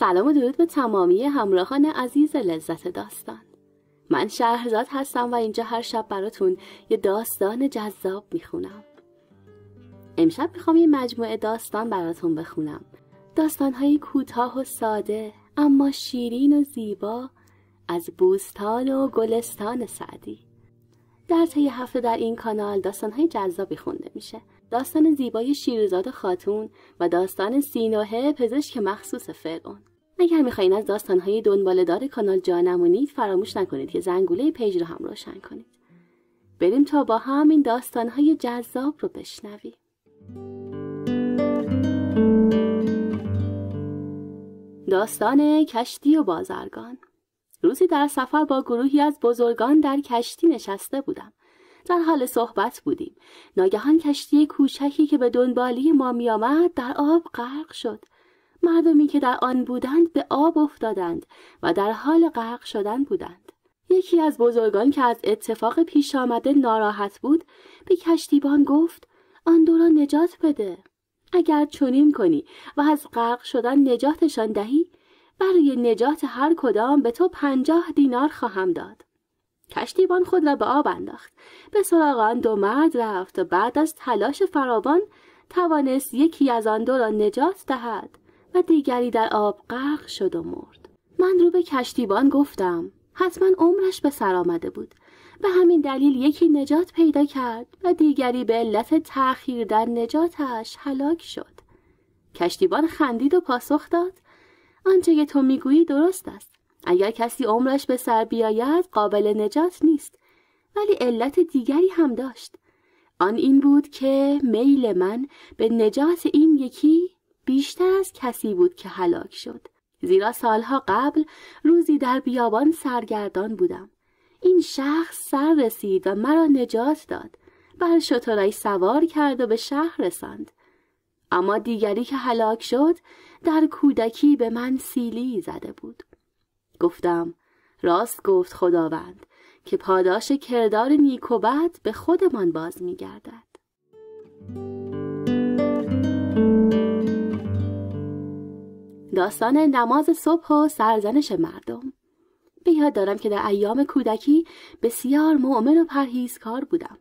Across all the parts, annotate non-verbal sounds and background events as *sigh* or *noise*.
سلام و درود به تمامی همراهان عزیز لذت داستان من شهرزاد هستم و اینجا هر شب براتون یه داستان جذاب میخونم امشب میخوام یه مجموعه داستان براتون بخونم داستانهای کوتاه و ساده اما شیرین و زیبا از بوستان و گلستان سعدی در طی هفته در این کانال داستان های جذابی خونده میشه داستان زیبای شیرزاد خاتون و داستان سینوهه پزشک مخصوص فرعون اگر میخواین از داستانهای دنبالهدار کانال جا فراموش نکنید که زنگوله پیج رو هم روشن کنید بریم تا با هم این داستانهای جذاب رو بشنویم داستان کشتی و بازرگان روزی در سفر با گروهی از بزرگان در کشتی نشسته بودم در حال صحبت بودیم ناگهان کشتی کوچکی که به دنبالی ما میآمد در آب غرق شد مردمی که در آن بودند به آب افتادند و در حال غرق شدن بودند یکی از بزرگان که از اتفاق پیش آمده ناراحت بود به کشتیبان گفت آن دو را نجات بده اگر چنین کنی و از غرق شدن نجاتشان دهی برای نجات هر کدام به تو پنجاه دینار خواهم داد کشتیبان خود را به آب انداخت به سراغ آن دو مرد رفت و بعد از تلاش فراوان توانست یکی از آن دو را نجات دهد و دیگری در آب غرق شد و مرد من رو به کشتیبان گفتم حتما عمرش به سر آمده بود به همین دلیل یکی نجات پیدا کرد و دیگری به علت تأخیر در نجاتش هلاک شد کشتیبان خندید و پاسخ داد آنچه که تو میگویی درست است اگر کسی عمرش به سر بیاید قابل نجات نیست ولی علت دیگری هم داشت آن این بود که میل من به نجات این یکی بیشتر از کسی بود که هلاک شد زیرا سالها قبل روزی در بیابان سرگردان بودم این شخص سر رسید و مرا نجات داد بر شترای سوار کرد و به شهر رساند اما دیگری که هلاک شد در کودکی به من سیلی زده بود گفتم راست گفت خداوند که پاداش کردار نیکوبت به خودمان باز میگردد داستان نماز صبح و سرزنش مردم به یاد دارم که در ایام کودکی بسیار مؤمن و پرهیزکار بودم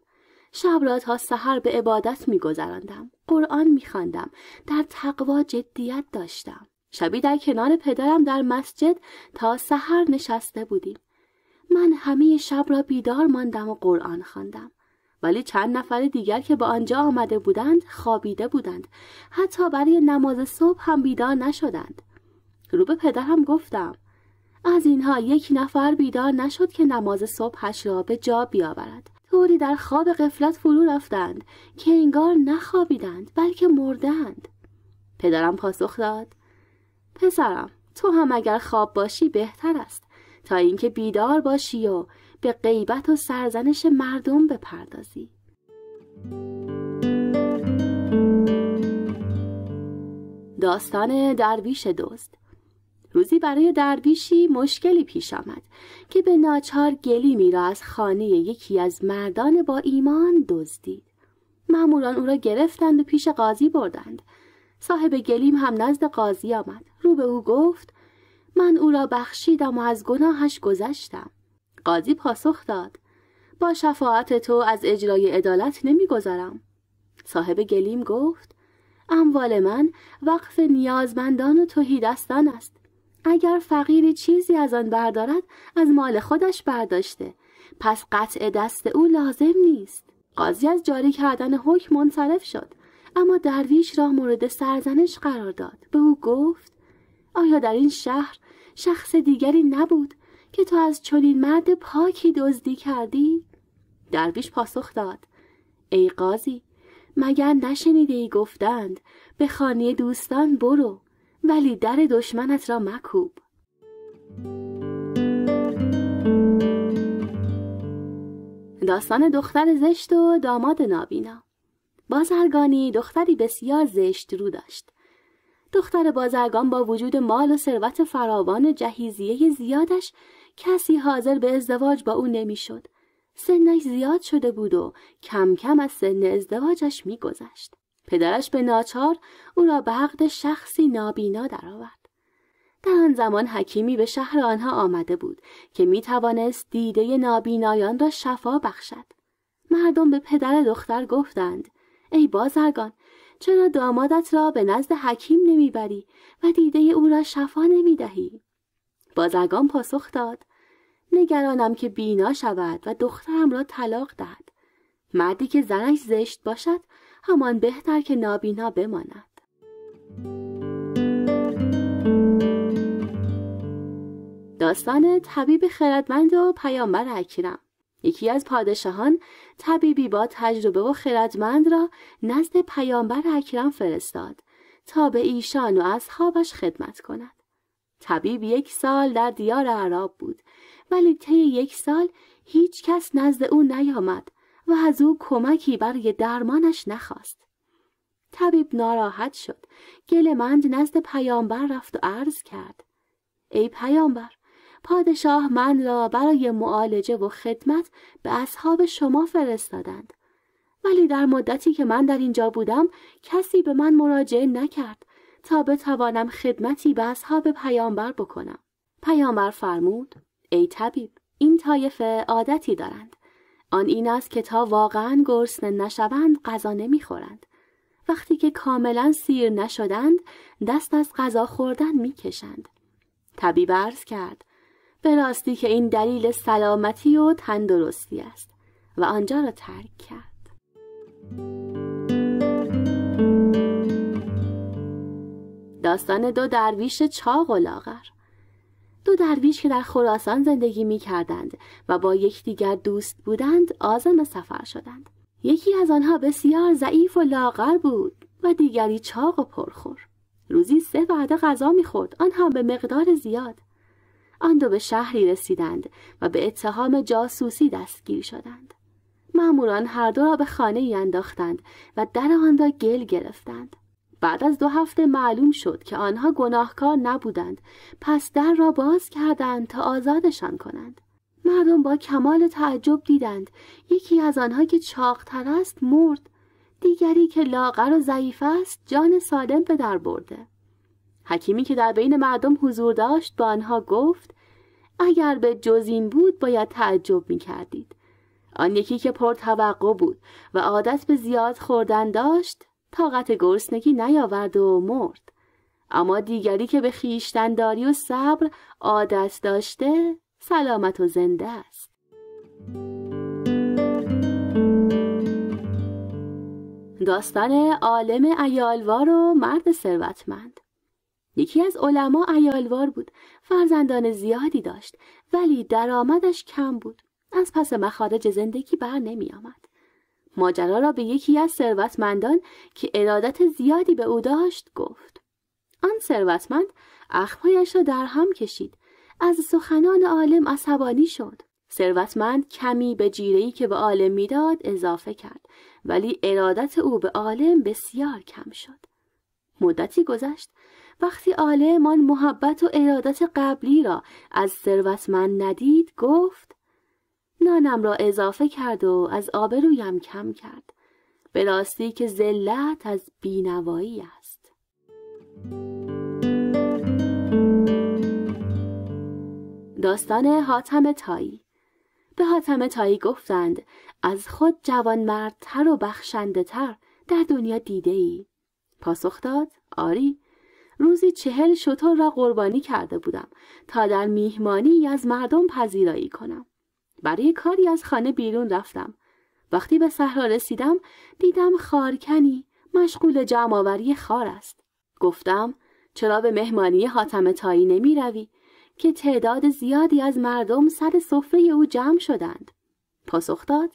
شب را تا سحر به عبادت میگذراندم قرآن میخواندم در تقوا جدیت داشتم شبی در کنار پدرم در مسجد تا سحر نشسته بودیم من همه شب را بیدار ماندم و قرآن خواندم ولی چند نفر دیگر که به آنجا آمده بودند خوابیده بودند حتی برای نماز صبح هم بیدار نشدند رو به پدرم گفتم از اینها یک نفر بیدار نشد که نماز صبحش را به جا بیاورد طوری در خواب قفلت فرو رفتند که انگار نخوابیدند بلکه مردند پدرم پاسخ داد پسرم تو هم اگر خواب باشی بهتر است تا اینکه بیدار باشی و به غیبت و سرزنش مردم بپردازی داستان درویش دوست روزی برای درویشی مشکلی پیش آمد که به ناچار گلیمی را از خانه یکی از مردان با ایمان دزدید ماموران او را گرفتند و پیش قاضی بردند صاحب گلیم هم نزد قاضی آمد رو به او گفت من او را بخشیدم و از گناهش گذشتم قاضی پاسخ داد با شفاعت تو از اجرای عدالت نمیگذرم صاحب گلیم گفت اموال من وقف نیازمندان و توهیدستان است اگر فقیری چیزی از آن بردارد از مال خودش برداشته پس قطع دست او لازم نیست قاضی از جاری کردن حکم منصرف شد اما درویش را مورد سرزنش قرار داد به او گفت آیا در این شهر شخص دیگری نبود که تو از چنین مرد پاکی دزدی کردی درویش پاسخ داد ای قاضی مگر نشنیده ای گفتند به خانه دوستان برو ولی در دشمنت را مکوب داستان دختر زشت و داماد نابینا بازرگانی دختری بسیار زشت رو داشت دختر بازرگان با وجود مال و ثروت فراوان جهیزیه زیادش کسی حاضر به ازدواج با او نمیشد. سنش زیاد شده بود و کم کم از سن ازدواجش میگذشت. پدرش به ناچار او را به عقد شخصی نابینا درآورد. در آن زمان حکیمی به شهر آنها آمده بود که می توانست دیده نابینایان را شفا بخشد. مردم به پدر دختر گفتند ای بازرگان چرا دامادت را به نزد حکیم نمیبری و دیده او را شفا نمی دهی؟ بازرگان پاسخ داد نگرانم که بینا شود و دخترم را طلاق دهد مردی که زنش زشت باشد همان بهتر که نابینا بماند داستان طبیب خردمند و پیامبر اکرم یکی از پادشاهان طبیبی با تجربه و خردمند را نزد پیامبر اکرم فرستاد تا به ایشان و اصحابش خدمت کند طبیب یک سال در دیار عرب بود ولی طی یک سال هیچ کس نزد او نیامد و از او کمکی برای درمانش نخواست. طبیب ناراحت شد. گلمند نزد پیامبر رفت و عرض کرد. ای پیامبر، پادشاه من را برای معالجه و خدمت به اصحاب شما فرستادند. ولی در مدتی که من در اینجا بودم کسی به من مراجعه نکرد تا بتوانم خدمتی به اصحاب پیامبر بکنم. پیامبر فرمود ای طبیب این طایفه عادتی دارند آن این است که تا واقعا گرسنه نشوند غذا نمیخورند وقتی که کاملا سیر نشدند دست از غذا خوردن میکشند طبیب عرض کرد به راستی که این دلیل سلامتی و تندرستی است و آنجا را ترک کرد داستان دو درویش چاق و لاغر دو درویش که در خراسان زندگی می کردند و با یکدیگر دوست بودند آزم سفر شدند یکی از آنها بسیار ضعیف و لاغر بود و دیگری چاق و پرخور روزی سه وعده غذا میخورد آن هم به مقدار زیاد آن دو به شهری رسیدند و به اتهام جاسوسی دستگیر شدند ماموران هر دو را به خانه ای انداختند و در آن را گل گرفتند بعد از دو هفته معلوم شد که آنها گناهکار نبودند پس در را باز کردند تا آزادشان کنند مردم با کمال تعجب دیدند یکی از آنها که چاقتر است مرد دیگری که لاغر و ضعیف است جان سالم به در برده حکیمی که در بین مردم حضور داشت با آنها گفت اگر به جز این بود باید تعجب می کردید آن یکی که پرتوقع بود و عادت به زیاد خوردن داشت طاقت گرسنگی نیاورد و مرد اما دیگری که به خیشتنداری و صبر عادت داشته سلامت و زنده است داستان عالم ایالوار و مرد ثروتمند یکی از علما ایالوار بود فرزندان زیادی داشت ولی درآمدش کم بود از پس مخارج زندگی بر نمی آمد ماجرا را به یکی از ثروتمندان که ارادت زیادی به او داشت گفت آن ثروتمند اخمهایش را در هم کشید از سخنان عالم عصبانی شد ثروتمند کمی به جیرهای که به عالم میداد اضافه کرد ولی ارادت او به عالم بسیار کم شد مدتی گذشت وقتی عالم آن محبت و ارادت قبلی را از ثروتمند ندید گفت نانم را اضافه کرد و از رویم کم کرد به که ذلت از بینوایی است داستان حاتم تایی به حاتم تایی گفتند از خود جوانمردتر و بخشنده تر در دنیا دیده ای. پاسخ داد آری روزی چهل شطور را قربانی کرده بودم تا در میهمانی از مردم پذیرایی کنم برای کاری از خانه بیرون رفتم وقتی به صحرا رسیدم دیدم خارکنی مشغول جمعآوری خار است گفتم چرا به مهمانی حاتم تایی نمی روی که تعداد زیادی از مردم سر سفره او جمع شدند پاسخ داد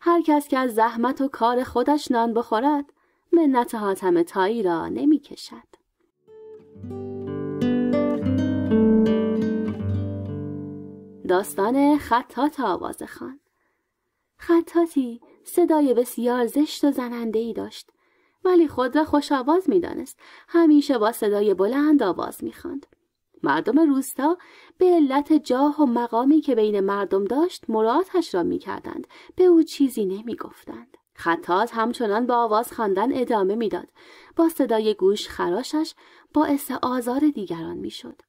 هر کس که از زحمت و کار خودش نان بخورد منت حاتم تایی را نمی کشد. داستان خطات آواز خان خطاتی صدای بسیار زشت و زننده ای داشت ولی خود را خوش آواز می دانست. همیشه با صدای بلند آواز می خاند. مردم روستا به علت جاه و مقامی که بین مردم داشت مرادش را می کردند. به او چیزی نمی گفتند. خطات همچنان با آواز خواندن ادامه میداد با صدای گوش خراشش باعث آزار دیگران میشد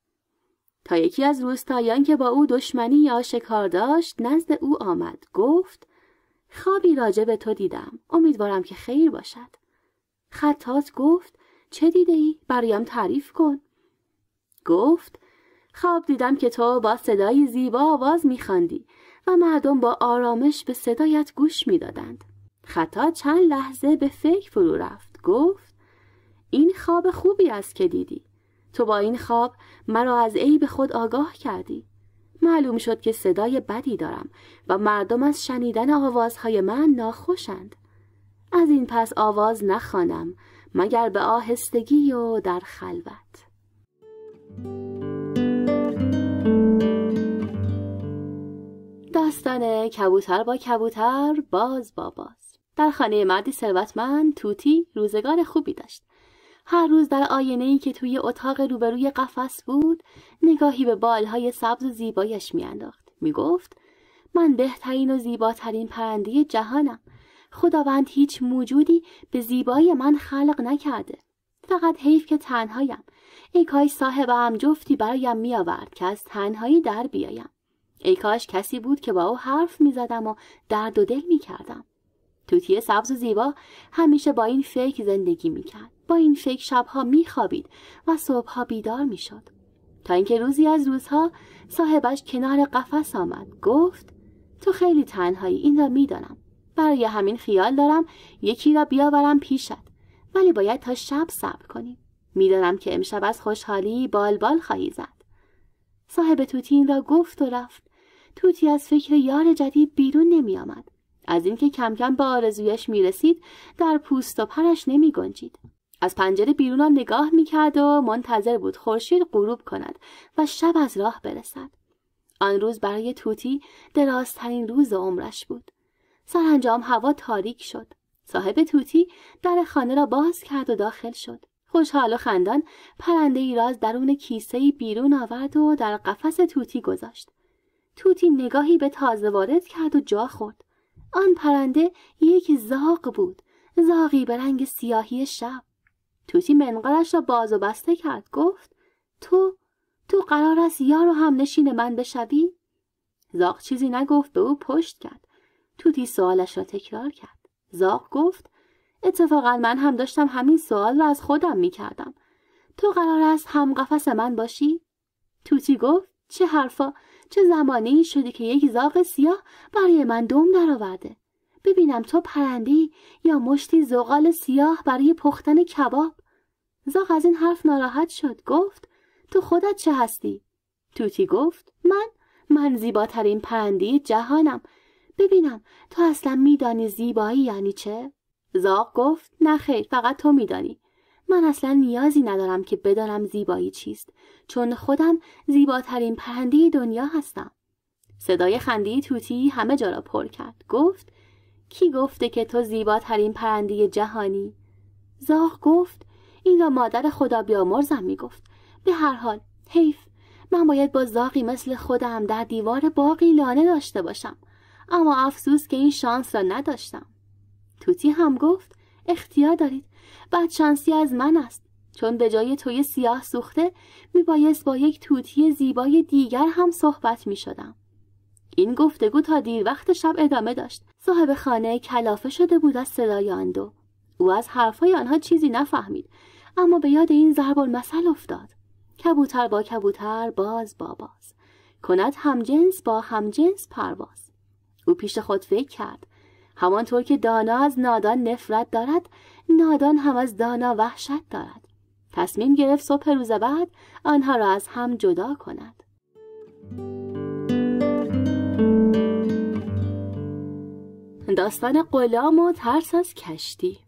تا یکی از روستایان که با او دشمنی یا شکار داشت نزد او آمد گفت خوابی راجع به تو دیدم امیدوارم که خیر باشد خطات گفت چه دیده ای؟ برایم تعریف کن گفت خواب دیدم که تو با صدای زیبا آواز میخواندی و مردم با آرامش به صدایت گوش میدادند خطا چند لحظه به فکر فرو رفت گفت این خواب خوبی است که دیدی تو با این خواب مرا از عیب خود آگاه کردی معلوم شد که صدای بدی دارم و مردم از شنیدن آوازهای من ناخوشند از این پس آواز نخوانم مگر به آهستگی و در خلوت داستان کبوتر با کبوتر باز با باز در خانه مردی ثروتمند توتی روزگار خوبی داشت هر روز در آینه ای که توی اتاق روبروی قفس بود نگاهی به بالهای سبز و زیبایش میانداخت میگفت من بهترین و زیباترین پرنده جهانم خداوند هیچ موجودی به زیبایی من خلق نکرده فقط حیف که تنهایم ای کاش صاحبم جفتی برایم میآورد که از تنهایی در بیایم ای کاش کسی بود که با او حرف میزدم و درد و دل میکردم توتی سبز و زیبا همیشه با این فکر زندگی میکرد با این فکر شبها میخوابید و صبحها بیدار میشد تا اینکه روزی از روزها صاحبش کنار قفس آمد گفت تو خیلی تنهایی این را میدانم برای همین خیال دارم یکی را بیاورم پیشت ولی باید تا شب صبر کنیم میدانم که امشب از خوشحالی بال بال خواهی زد صاحب توتی این را گفت و رفت توتی از فکر یار جدید بیرون نمی آمد. از اینکه کم کم به آرزویش می رسید در پوست و پرش نمی گنجید. از پنجره بیرون را نگاه میکرد و منتظر بود خورشید غروب کند و شب از راه برسد آن روز برای توتی درازترین روز عمرش بود سرانجام هوا تاریک شد صاحب توتی در خانه را باز کرد و داخل شد خوشحال و خندان پرنده ای را از درون کیسه بیرون آورد و در قفس توتی گذاشت توتی نگاهی به تازه وارد کرد و جا خورد آن پرنده یک زاغ بود زاغی به رنگ سیاهی شب توتی منقلش را باز و بسته کرد گفت تو تو قرار است یار و هم نشین من بشوی زاغ چیزی نگفت به او پشت کرد توتی سوالش را تکرار کرد زاغ گفت اتفاقا من هم داشتم همین سوال را از خودم می کردم. تو قرار است هم قفس من باشی؟ توتی گفت چه حرفا چه زمانی شده که یک زاغ سیاه برای من دوم درآورده ببینم تو پرندی یا مشتی زغال سیاه برای پختن کباب زاغ از این حرف ناراحت شد گفت تو خودت چه هستی؟ توتی گفت من من زیباترین پرندی جهانم ببینم تو اصلا میدانی زیبایی یعنی چه؟ زاغ گفت نه خیر فقط تو میدانی من اصلا نیازی ندارم که بدانم زیبایی چیست چون خودم زیباترین پرنده دنیا هستم صدای خندی توتی همه جا را پر کرد گفت کی گفته که تو زیباترین پرنده جهانی؟ زاغ گفت این را مادر خدا بیامرزم میگفت به هر حال حیف من باید با زاغی مثل خودم در دیوار باقی لانه داشته باشم اما افسوس که این شانس را نداشتم توتی هم گفت اختیار دارید بعد شانسی از من است چون به جای توی سیاه سوخته میبایست با یک توتی زیبای دیگر هم صحبت می شدم. این گفتگو تا دیر وقت شب ادامه داشت صاحب خانه کلافه شده بود از صدای آن دو او از حرفهای آنها چیزی نفهمید اما به یاد این ضرب المثل افتاد کبوتر با کبوتر باز با باز کند همجنس با همجنس پرواز او پیش خود فکر کرد همانطور که دانا از نادان نفرت دارد نادان هم از دانا وحشت دارد تصمیم گرفت صبح روز بعد آنها را از هم جدا کند داستان غلام و ترس از کشتی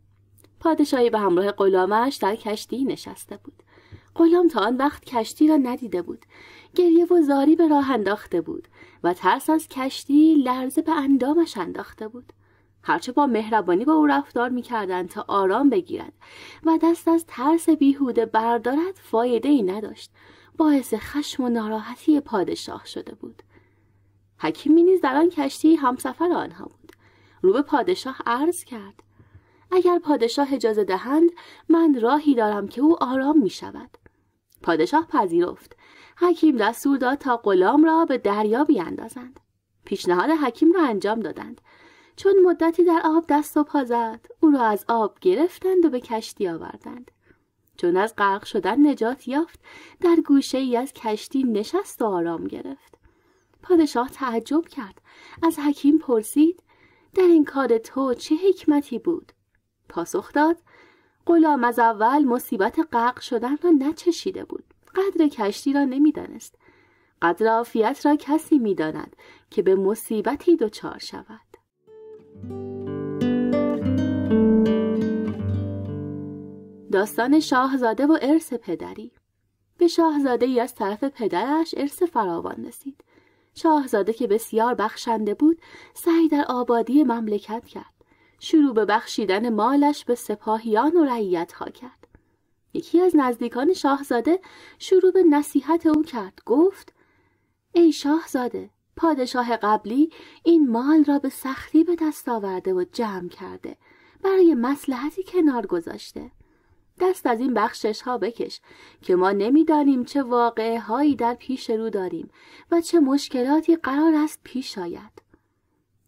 پادشاهی به همراه غلامش در کشتی نشسته بود غلام تا آن وقت کشتی را ندیده بود گریه و زاری به راه انداخته بود و ترس از کشتی لرزه به اندامش انداخته بود هرچه با مهربانی با او رفتار میکردند تا آرام بگیرد و دست از ترس بیهوده بردارد فایده ای نداشت باعث خشم و ناراحتی پادشاه شده بود حکیمی نیز در آن کشتی همسفر آنها بود رو به پادشاه عرض کرد اگر پادشاه اجازه دهند من راهی دارم که او آرام می شود پادشاه پذیرفت حکیم دستور داد تا غلام را به دریا بیاندازند پیشنهاد حکیم را انجام دادند چون مدتی در آب دست و پا زد او را از آب گرفتند و به کشتی آوردند چون از غرق شدن نجات یافت در گوشه ای از کشتی نشست و آرام گرفت پادشاه تعجب کرد از حکیم پرسید در این کار تو چه حکمتی بود؟ پاسخ داد غلام از اول مصیبت غرق شدن را نچشیده بود قدر کشتی را نمیدانست قدر عافیت را کسی میداند که به مصیبتی دچار شود داستان شاهزاده و ارث پدری به شاهزاده ای از طرف پدرش ارث فراوان رسید شاهزاده که بسیار بخشنده بود سعی در آبادی مملکت کرد شروع به بخشیدن مالش به سپاهیان و رعیتها کرد یکی از نزدیکان شاهزاده شروع به نصیحت او کرد گفت ای شاهزاده پادشاه قبلی این مال را به سختی به دست آورده و جمع کرده برای مسلحتی کنار گذاشته دست از این بخشش ها بکش که ما نمیدانیم چه واقعه هایی در پیش رو داریم و چه مشکلاتی قرار است پیش آید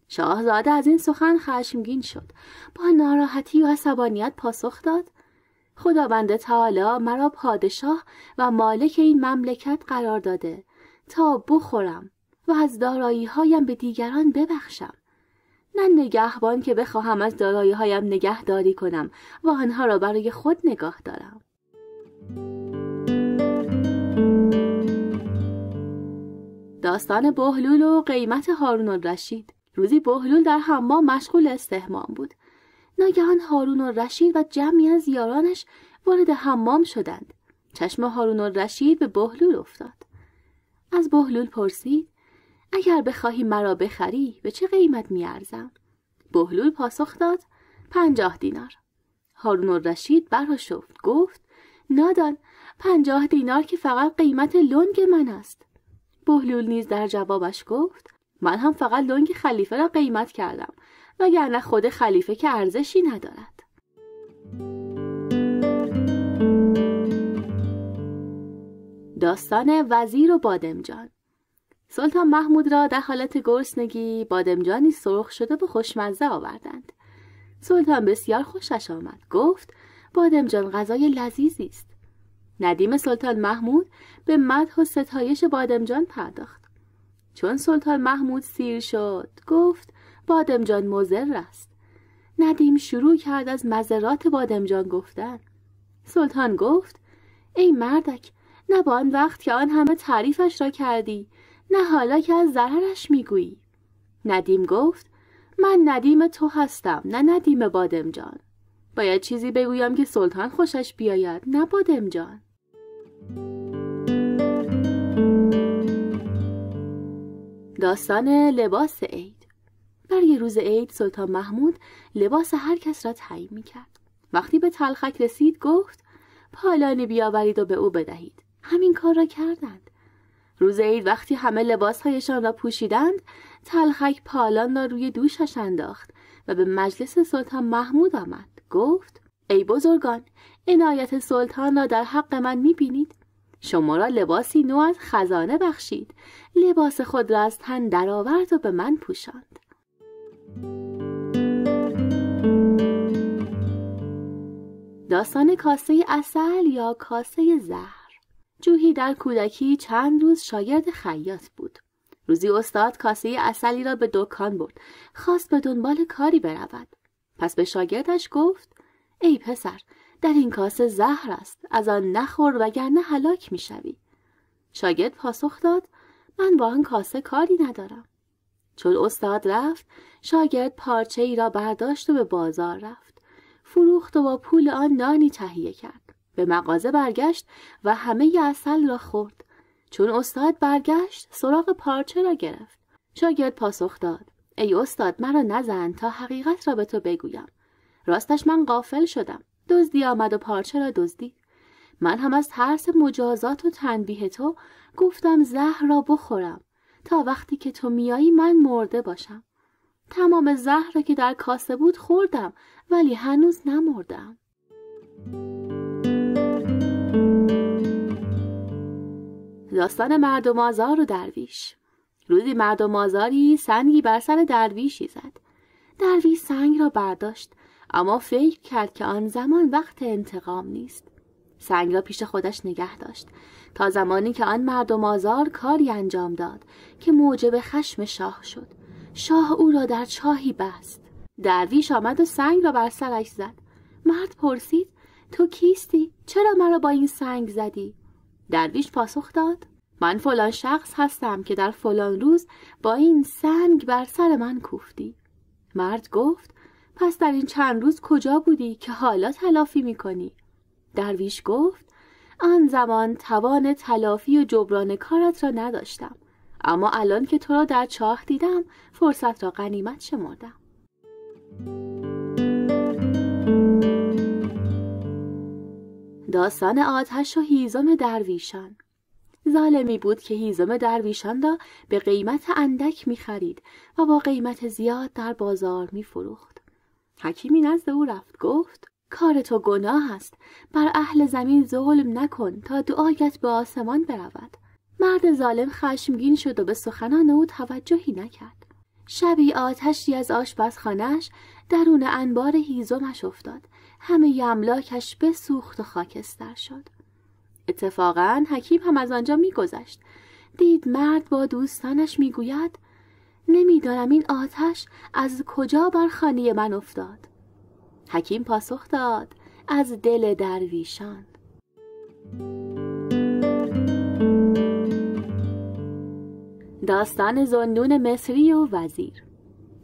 شاهزاده از این سخن خشمگین شد با ناراحتی و عصبانیت پاسخ داد خداوند تعالی مرا پادشاه و مالک این مملکت قرار داده تا بخورم و از دارایی هایم به دیگران ببخشم نه نگهبان که بخواهم از دارایی هایم نگهداری کنم و آنها را برای خود نگاه دارم داستان بهلول و قیمت هارون رشید روزی بهلول در حمام مشغول استهمام بود ناگهان هارون رشید و جمعی از یارانش وارد حمام شدند چشم هارون رشید به بهلول افتاد از بهلول پرسید اگر بخواهی مرا بخری به چه قیمت میارزم بهلول پاسخ داد پنجاه دینار هارون الرشید برا شفت گفت نادان پنجاه دینار که فقط قیمت لنگ من است بهلول نیز در جوابش گفت من هم فقط لنگ خلیفه را قیمت کردم وگرنه خود خلیفه که ارزشی ندارد داستان وزیر و بادمجان سلطان محمود را در حالت گرسنگی بادمجانی سرخ شده و خوشمزه آوردند سلطان بسیار خوشش آمد گفت بادمجان غذای لذیذی است ندیم سلطان محمود به مدح و ستایش بادمجان پرداخت چون سلطان محمود سیر شد گفت بادمجان مزر است ندیم شروع کرد از مزرات بادمجان گفتن سلطان گفت ای مردک نه با آن وقت که آن همه تعریفش را کردی نه حالا که از ضررش میگویی ندیم گفت من ندیم تو هستم نه ندیم بادمجان باید چیزی بگویم که سلطان خوشش بیاید نه جان داستان لباس عید برای روز عید سلطان محمود لباس هر کس را تعیین میکرد وقتی به تلخک رسید گفت پالانی بیاورید و به او بدهید همین کار را کردند روز عید وقتی همه لباسهایشان را پوشیدند تلخک پالان را روی دوشش انداخت و به مجلس سلطان محمود آمد گفت ای بزرگان عنایت سلطان را در حق من میبینید شما را لباسی نو از خزانه بخشید لباس خود را از تن درآورد و به من پوشاند داستان کاسه اصل یا کاسه زهر جوهی در کودکی چند روز شاگرد خیاط بود روزی استاد کاسه اصلی را به دکان برد خواست به دنبال کاری برود پس به شاگردش گفت ای پسر در این کاسه زهر است از آن نخور وگرنه هلاک میشوی شاگرد پاسخ داد من با آن کاسه کاری ندارم چون استاد رفت شاگرد پارچه ای را برداشت و به بازار رفت فروخت و با پول آن نانی تهیه کرد به مغازه برگشت و همه ی اصل را خورد چون استاد برگشت سراغ پارچه را گرفت شاگرد پاسخ داد ای استاد مرا نزن تا حقیقت را به تو بگویم راستش من قافل شدم دزدی آمد و پارچه را دزدی. من هم از ترس مجازات و تنبیه تو گفتم زهر را بخورم تا وقتی که تو میایی من مرده باشم تمام زهر را که در کاسه بود خوردم ولی هنوز نمردم داستان مردم آزار و درویش روزی مردم آزاری سنگی بر سر درویشی زد درویش سنگ را برداشت اما فکر کرد که آن زمان وقت انتقام نیست سنگ را پیش خودش نگه داشت تا زمانی که آن مردم آزار کاری انجام داد که موجب خشم شاه شد شاه او را در چاهی بست درویش آمد و سنگ را بر سرش زد مرد پرسید تو کیستی؟ چرا مرا با این سنگ زدی؟ درویش پاسخ داد من فلان شخص هستم که در فلان روز با این سنگ بر سر من کوفتی مرد گفت پس در این چند روز کجا بودی که حالا تلافی میکنی درویش گفت آن زمان توان تلافی و جبران کارت را نداشتم اما الان که تو را در چاه دیدم فرصت را غنیمت شمردم داستان آتش و هیزم درویشان ظالمی بود که هیزم درویشان را به قیمت اندک می خرید و با قیمت زیاد در بازار می فروخت. حکیمی نزد او رفت گفت کار تو گناه است بر اهل زمین ظلم نکن تا دعایت به آسمان برود مرد ظالم خشمگین شد و به سخنان او توجهی نکرد شبی آتشی از آشپزخانهاش درون انبار هیزمش افتاد همه املاکش بسوخت و خاکستر شد اتفاقا حکیم هم از آنجا میگذشت دید مرد با دوستانش میگوید نمیدانم این آتش از کجا بر خانه من افتاد حکیم پاسخ داد از دل درویشان داستان زنون مصری و وزیر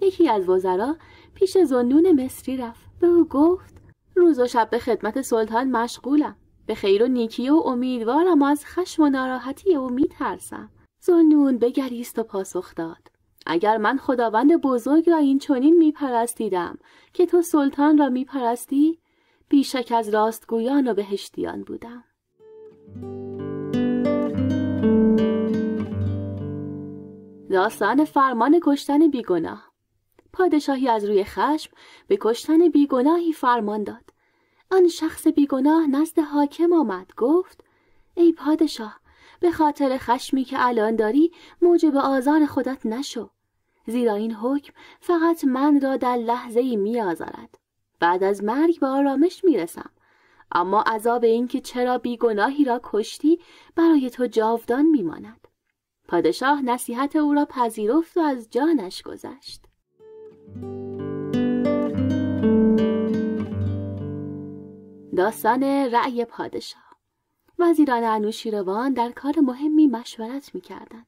یکی از وزرا پیش زنون مصری رفت به او گفت روز و شب به خدمت سلطان مشغولم به خیر و نیکی و امیدوارم و از خشم و ناراحتی او میترسم زنون بگریست و پاسخ داد اگر من خداوند بزرگ را این چنین میپرستیدم که تو سلطان را میپرستی بیشک از راستگویان و بهشتیان بودم داستان فرمان کشتن بیگناه پادشاهی از روی خشم به کشتن بیگناهی فرمان داد آن شخص بیگناه نزد حاکم آمد گفت ای پادشاه به خاطر خشمی که الان داری موجب آزار خودت نشو زیرا این حکم فقط من را در لحظه ای می آزارد. بعد از مرگ به آرامش می رسم. اما عذاب این که چرا بیگناهی را کشتی برای تو جاودان می ماند. پادشاه نصیحت او را پذیرفت و از جانش گذشت. داستان رأی پادشاه وزیران انوشیروان در کار مهمی مشورت می کردند.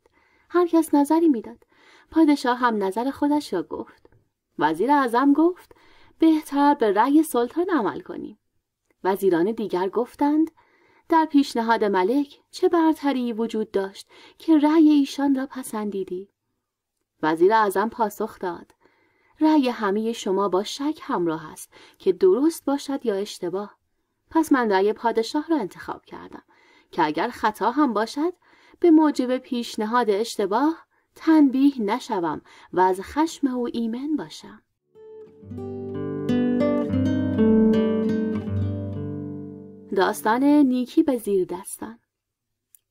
هر کس نظری میداد. پادشاه هم نظر خودش را گفت. وزیر اعظم گفت بهتر به رأی سلطان عمل کنیم. وزیران دیگر گفتند در پیشنهاد ملک چه برتری وجود داشت که رأی ایشان را پسندیدی؟ وزیر اعظم پاسخ داد رأی همه شما با شک همراه است که درست باشد یا اشتباه پس من رأی پادشاه را انتخاب کردم که اگر خطا هم باشد به موجب پیشنهاد اشتباه تنبیه نشوم و از خشم او ایمن باشم داستان نیکی به زیر دستان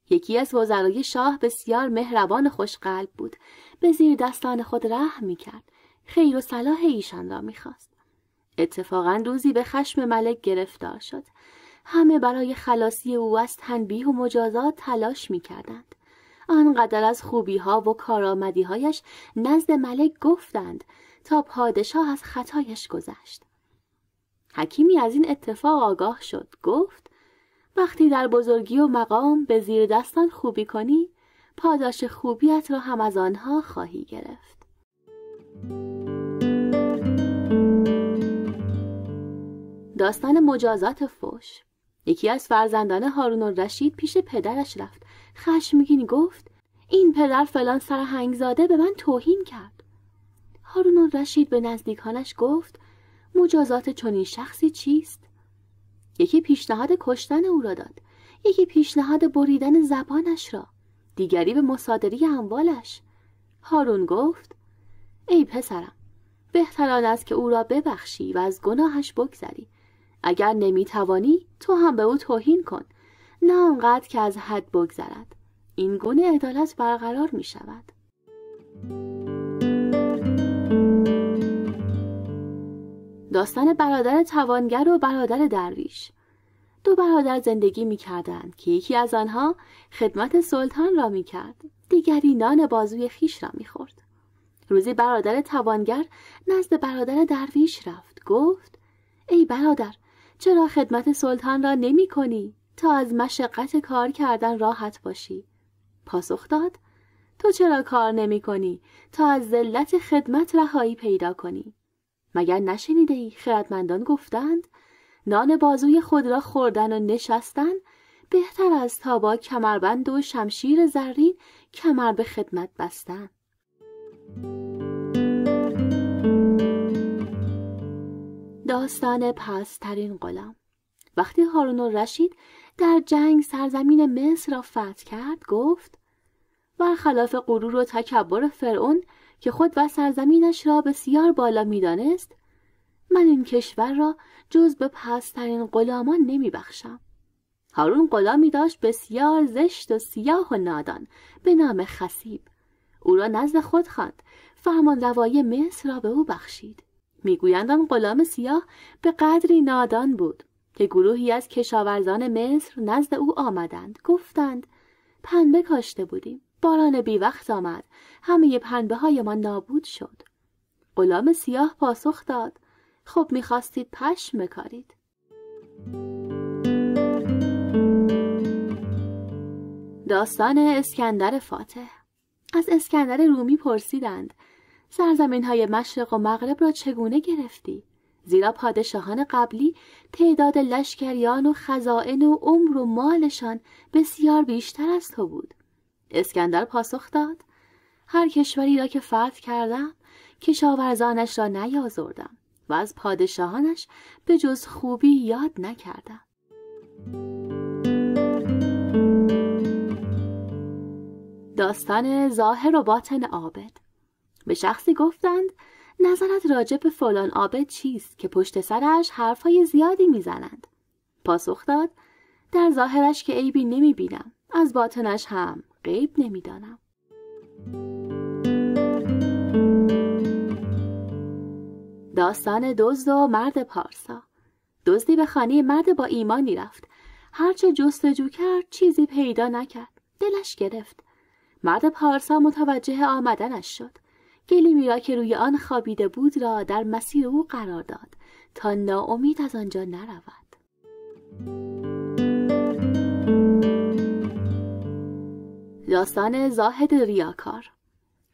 یکی از وزرای شاه بسیار مهربان خوشقلب بود به زیر دستان خود رحم می کرد خیر و صلاح ایشان را میخواست اتفاقا روزی به خشم ملک گرفتار شد همه برای خلاصی او از تنبیه و مجازات تلاش میکردند آنقدر از خوبی ها و کارآمدی هایش نزد ملک گفتند تا پادشاه از خطایش گذشت حکیمی از این اتفاق آگاه شد گفت وقتی در بزرگی و مقام به زیر دستان خوبی کنی پاداش خوبیت را هم از آنها خواهی گرفت داستان مجازات فوش یکی از فرزندان هارون الرشید پیش پدرش رفت خشمگین گفت این پدر فلان زاده به من توهین کرد هارون رشید به نزدیکانش گفت مجازات چنین شخصی چیست یکی پیشنهاد کشتن او را داد یکی پیشنهاد بریدن زبانش را دیگری به مصادره اموالش هارون گفت ای پسرم بهتر آن است که او را ببخشی و از گناهش بگذری اگر نمیتوانی تو هم به او توهین کن نه آنقدر که از حد بگذرد این گونه عدالت برقرار می شود داستان برادر توانگر و برادر درویش دو برادر زندگی می کردند که یکی از آنها خدمت سلطان را می کرد دیگری نان بازوی خیش را می خورد. روزی برادر توانگر نزد برادر درویش رفت گفت ای برادر چرا خدمت سلطان را نمی کنی تا از مشقت کار کردن راحت باشی پاسخ داد تو چرا کار نمی کنی تا از ذلت خدمت رهایی پیدا کنی مگر نشنیده ای خردمندان گفتند نان بازوی خود را خوردن و نشستن بهتر از تا با کمربند و شمشیر زرین کمر به خدمت بستن داستان پسترین غلام وقتی هارون و رشید در جنگ سرزمین مصر را فتح کرد گفت برخلاف غرور و تکبر فرعون که خود و سرزمینش را بسیار بالا میدانست من این کشور را جز به پسترین غلامان نمی بخشم. هارون غلامی داشت بسیار زشت و سیاه و نادان به نام خسیب او را نزد خود خواند فرمان روای مصر را به او بخشید میگویند آن غلام سیاه به قدری نادان بود که گروهی از کشاورزان مصر نزد او آمدند گفتند پنبه کاشته بودیم باران بی وقت آمد همه پنبه های ما نابود شد غلام سیاه پاسخ داد خب میخواستید پشم بکارید داستان اسکندر فاتح از اسکندر رومی پرسیدند سرزمین های مشرق و مغرب را چگونه گرفتی؟ زیرا پادشاهان قبلی تعداد لشکریان و خزائن و عمر و مالشان بسیار بیشتر از تو بود اسکندر پاسخ داد هر کشوری را که فتح کردم کشاورزانش را نیازردم و از پادشاهانش به جز خوبی یاد نکردم داستان ظاهر و باطن عابد به شخصی گفتند نظرت راجب فلان آبد چیست که پشت سرش حرفهای زیادی میزنند پاسخ داد در ظاهرش که عیبی نمی بینم از باطنش هم غیب نمیدانم داستان دزد و مرد پارسا دزدی به خانه مرد با ایمانی رفت هرچه جستجو کرد چیزی پیدا نکرد دلش گرفت مرد پارسا متوجه آمدنش شد گلی را که روی آن خوابیده بود را در مسیر او قرار داد تا ناامید از آنجا نرود داستان زاهد ریاکار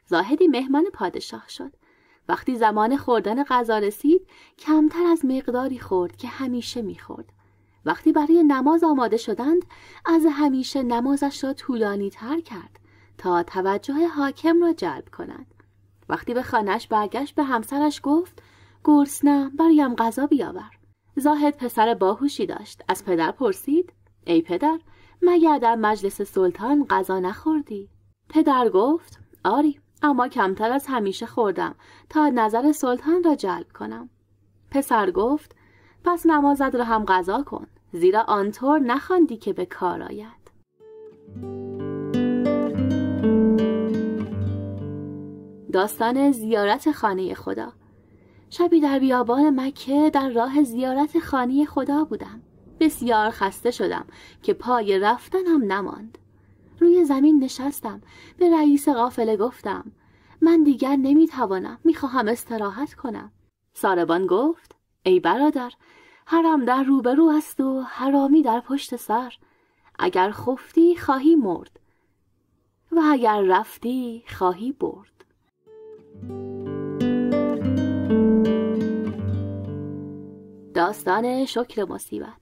زاهدی مهمان پادشاه شد وقتی زمان خوردن غذا رسید کمتر از مقداری خورد که همیشه میخورد وقتی برای نماز آماده شدند از همیشه نمازش را طولانی تر کرد تا توجه حاکم را جلب کند وقتی به خانهش برگشت به همسرش گفت نه برایم غذا بیاور زاهد پسر باهوشی داشت از پدر پرسید ای پدر مگر در مجلس سلطان غذا نخوردی پدر گفت آری اما کمتر از همیشه خوردم تا نظر سلطان را جلب کنم پسر گفت پس نمازت را هم غذا کن زیرا آنطور نخواندی که به کار آید داستان زیارت خانه خدا شبی در بیابان مکه در راه زیارت خانه خدا بودم بسیار خسته شدم که پای رفتنم نماند روی زمین نشستم به رئیس قافله گفتم من دیگر نمیتوانم میخواهم استراحت کنم ساربان گفت ای برادر حرم در روبرو است و حرامی در پشت سر اگر خفتی خواهی مرد و اگر رفتی خواهی برد داستان شکر مصیبت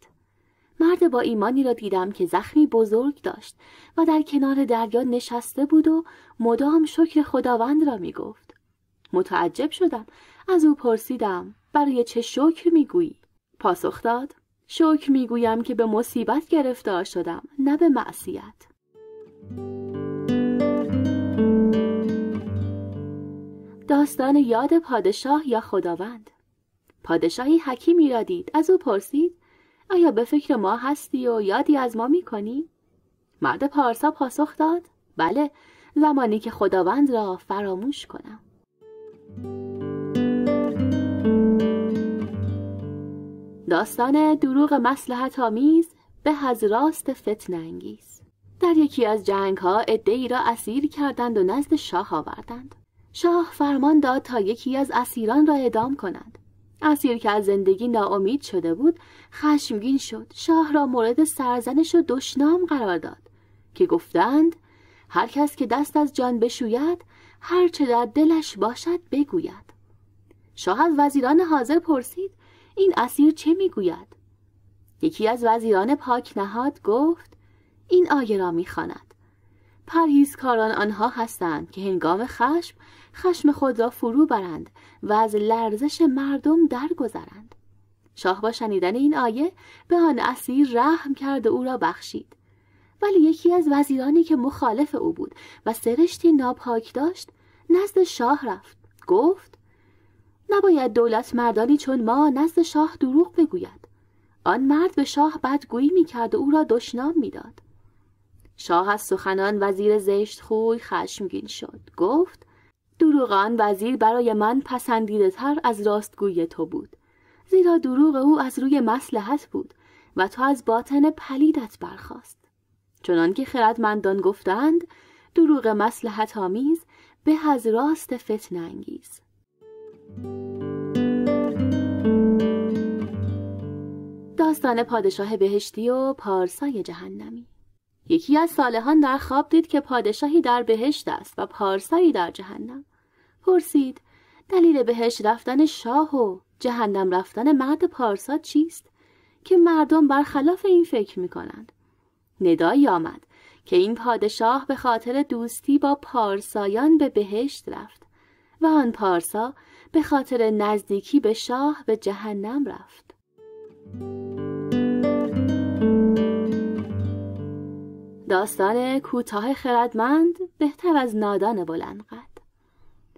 مرد با ایمانی را دیدم که زخمی بزرگ داشت و در کنار دریا نشسته بود و مدام شکر خداوند را می گفت. متعجب شدم از او پرسیدم برای چه شکر می گویی؟ پاسخ داد شکر می گویم که به مصیبت گرفتار شدم نه به معصیت داستان یاد پادشاه یا خداوند پادشاهی حکیمی را دید از او پرسید آیا به فکر ما هستی و یادی از ما می کنی؟ مرد پارسا پاسخ داد بله زمانی که خداوند را فراموش کنم داستان دروغ مسلحت آمیز به از راست فتن در یکی از جنگ ها را اسیر کردند و نزد شاه آوردند شاه فرمان داد تا یکی از اسیران را ادام کنند اسیر که از زندگی ناامید شده بود خشمگین شد شاه را مورد سرزنش و دشنام قرار داد که گفتند هر کس که دست از جان بشوید هر چه در دلش باشد بگوید شاه از وزیران حاضر پرسید این اسیر چه میگوید یکی از وزیران پاک نهاد گفت این آیه را میخواند پرهیزکاران آنها هستند که هنگام خشم خشم خود را فرو برند و از لرزش مردم درگذرند شاه با شنیدن این آیه به آن اسیر رحم کرد و او را بخشید ولی یکی از وزیرانی که مخالف او بود و سرشتی ناپاک داشت نزد شاه رفت گفت نباید دولت مردانی چون ما نزد شاه دروغ بگوید آن مرد به شاه بدگویی میکرد و او را دشنام میداد شاه از سخنان وزیر زشت خوی خشمگین شد گفت دروغ آن وزیر برای من پسندیده تر از راستگویی تو بود زیرا دروغ او از روی مسلحت بود و تو از باطن پلیدت برخواست. چنان که خردمندان گفتند دروغ مسلحت آمیز به از راست فتن انگیز داستان پادشاه بهشتی و پارسای جهنمی یکی از صالحان در خواب دید که پادشاهی در بهشت است و پارسایی در جهنم پرسید دلیل بهشت رفتن شاه و جهنم رفتن مرد پارسا چیست که مردم برخلاف این فکر می کنند ندایی آمد که این پادشاه به خاطر دوستی با پارسایان به بهشت رفت و آن پارسا به خاطر نزدیکی به شاه به جهنم رفت داستان کوتاه خردمند بهتر از نادان بلند قد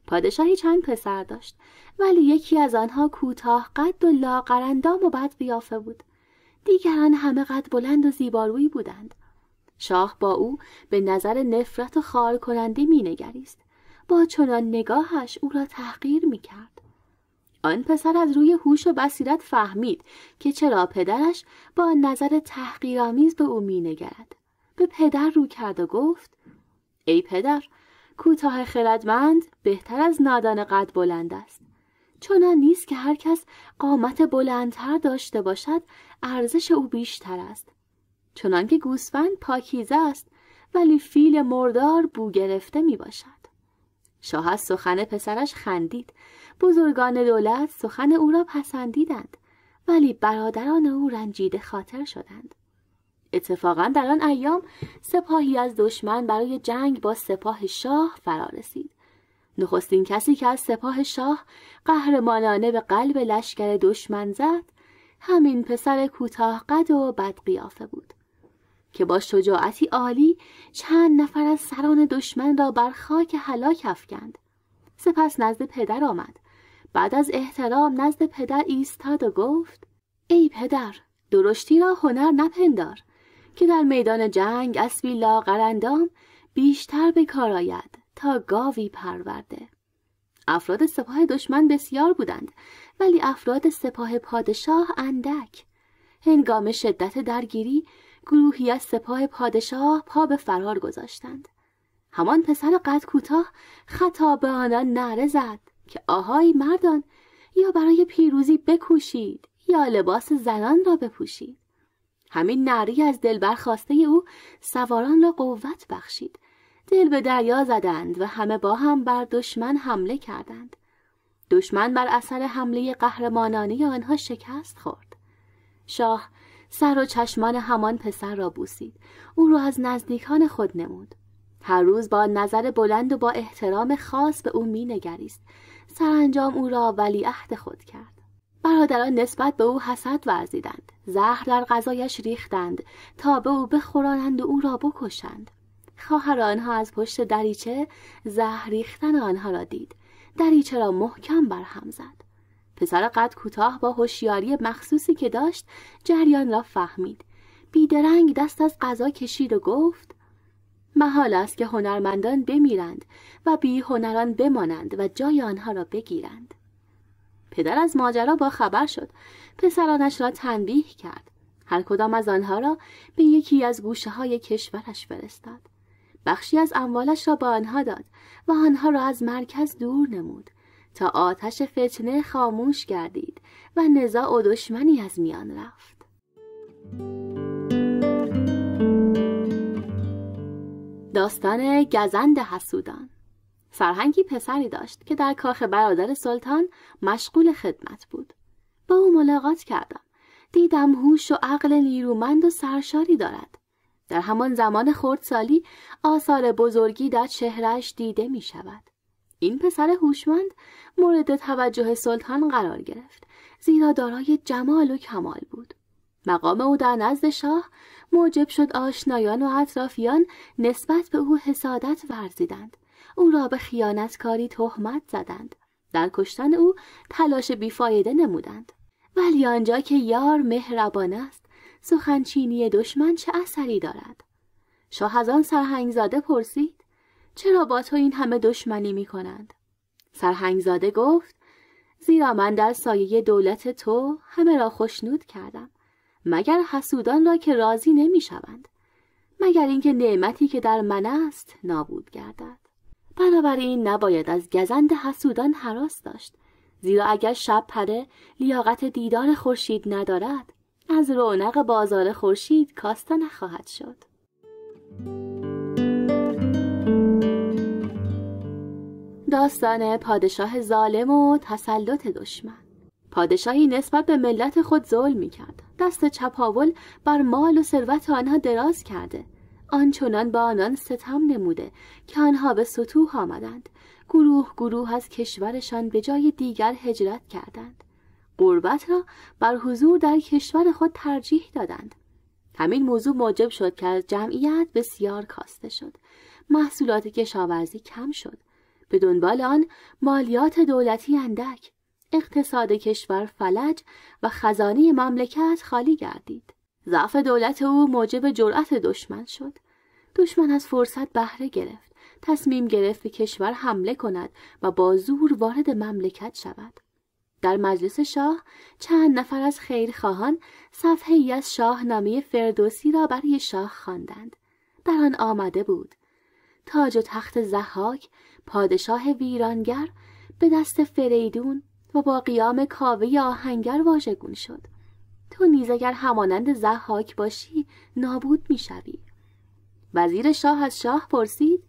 پادشاهی چند پسر داشت ولی یکی از آنها کوتاه قد و لاغرندام و بد بود دیگران همه قد بلند و زیبارویی بودند شاه با او به نظر نفرت و خار کننده می نگریست. با چنان نگاهش او را تحقیر می کرد. آن پسر از روی هوش و بصیرت فهمید که چرا پدرش با نظر تحقیرآمیز به او می به پدر رو کرد و گفت ای پدر کوتاه خردمند بهتر از نادان قد بلند است چنان نیست که هر کس قامت بلندتر داشته باشد ارزش او بیشتر است چنان که گوسفند پاکیزه است ولی فیل مردار بو گرفته می باشد شاه از سخن پسرش خندید بزرگان دولت سخن او را پسندیدند ولی برادران او رنجیده خاطر شدند اتفاقا در آن ایام سپاهی از دشمن برای جنگ با سپاه شاه فرا رسید نخستین کسی که از سپاه شاه قهرمانانه به قلب لشکر دشمن زد همین پسر کوتاه قد و بد قیافه بود که با شجاعتی عالی چند نفر از سران دشمن را بر خاک هلاک افکند سپس نزد پدر آمد بعد از احترام نزد پدر ایستاد و گفت ای پدر درشتی را هنر نپندار که در میدان جنگ اسبی اندام بیشتر به کار آید تا گاوی پرورده افراد سپاه دشمن بسیار بودند ولی افراد سپاه پادشاه اندک هنگام شدت درگیری گروهی از سپاه پادشاه پا به فرار گذاشتند همان پسر قد کوتاه خطا به آنان نعره زد که آهای مردان یا برای پیروزی بکوشید یا لباس زنان را بپوشید همین نری از دل خواسته او سواران را قوت بخشید دل به دریا زدند و همه با هم بر دشمن حمله کردند دشمن بر اثر حمله قهرمانانه آنها شکست خورد شاه سر و چشمان همان پسر را بوسید او را از نزدیکان خود نمود هر روز با نظر بلند و با احترام خاص به او مینگریست سرانجام او را ولیعهد خود کرد برادران نسبت به او حسد ورزیدند زهر در غذایش ریختند تا به او بخورانند و او را بکشند خواهر آنها از پشت دریچه زهر ریختن آنها را دید دریچه را محکم بر هم زد پسر قد کوتاه با هوشیاری مخصوصی که داشت جریان را فهمید بیدرنگ دست از غذا کشید و گفت محال است که هنرمندان بمیرند و بی هنران بمانند و جای آنها را بگیرند پدر از ماجرا با خبر شد پسرانش را تنبیه کرد هر کدام از آنها را به یکی از گوشه های کشورش فرستاد بخشی از اموالش را به آنها داد و آنها را از مرکز دور نمود تا آتش فتنه خاموش گردید و نزاع و دشمنی از میان رفت داستان گزند حسودان فرهنگی پسری داشت که در کاخ برادر سلطان مشغول خدمت بود با او ملاقات کردم دیدم هوش و عقل نیرومند و سرشاری دارد در همان زمان خردسالی آثار بزرگی در چهرش دیده می شود این پسر هوشمند مورد توجه سلطان قرار گرفت زیرا دارای جمال و کمال بود مقام او در نزد شاه موجب شد آشنایان و اطرافیان نسبت به او حسادت ورزیدند او را به خیانتکاری تهمت زدند در کشتن او تلاش بیفایده نمودند ولی آنجا که یار مهربان است سخنچینی دشمن چه اثری دارد شاه از آن سرهنگزاده پرسید چرا با تو این همه دشمنی می کنند؟ سرهنگزاده گفت زیرا من در سایه دولت تو همه را خوشنود کردم مگر حسودان را که راضی نمی شوند مگر اینکه نعمتی که در من است نابود گردد بنابراین نباید از گزند حسودان حراس داشت زیرا اگر شب پره لیاقت دیدار خورشید ندارد از رونق بازار خورشید کاسته نخواهد شد داستان پادشاه ظالم و تسلط دشمن پادشاهی نسبت به ملت خود ظلم می دست چپاول بر مال و ثروت آنها دراز کرده آنچنان با آنان ستم نموده که آنها به سطوح آمدند گروه گروه از کشورشان به جای دیگر هجرت کردند قربت را بر حضور در کشور خود ترجیح دادند همین موضوع موجب شد که از جمعیت بسیار کاسته شد محصولات کشاورزی کم شد به دنبال آن مالیات دولتی اندک اقتصاد کشور فلج و خزانه مملکت خالی گردید ضعف دولت او موجب جرأت دشمن شد دشمن از فرصت بهره گرفت تصمیم گرفت به کشور حمله کند و با زور وارد مملکت شود در مجلس شاه چند نفر از خیرخواهان صفحه ای از شاهنامه فردوسی را برای شاه خواندند در آن آمده بود تاج و تخت زحاک پادشاه ویرانگر به دست فریدون و با قیام کاوه آهنگر واژگون شد تو نیز اگر همانند زحاک باشی نابود میشوی وزیر شاه از شاه پرسید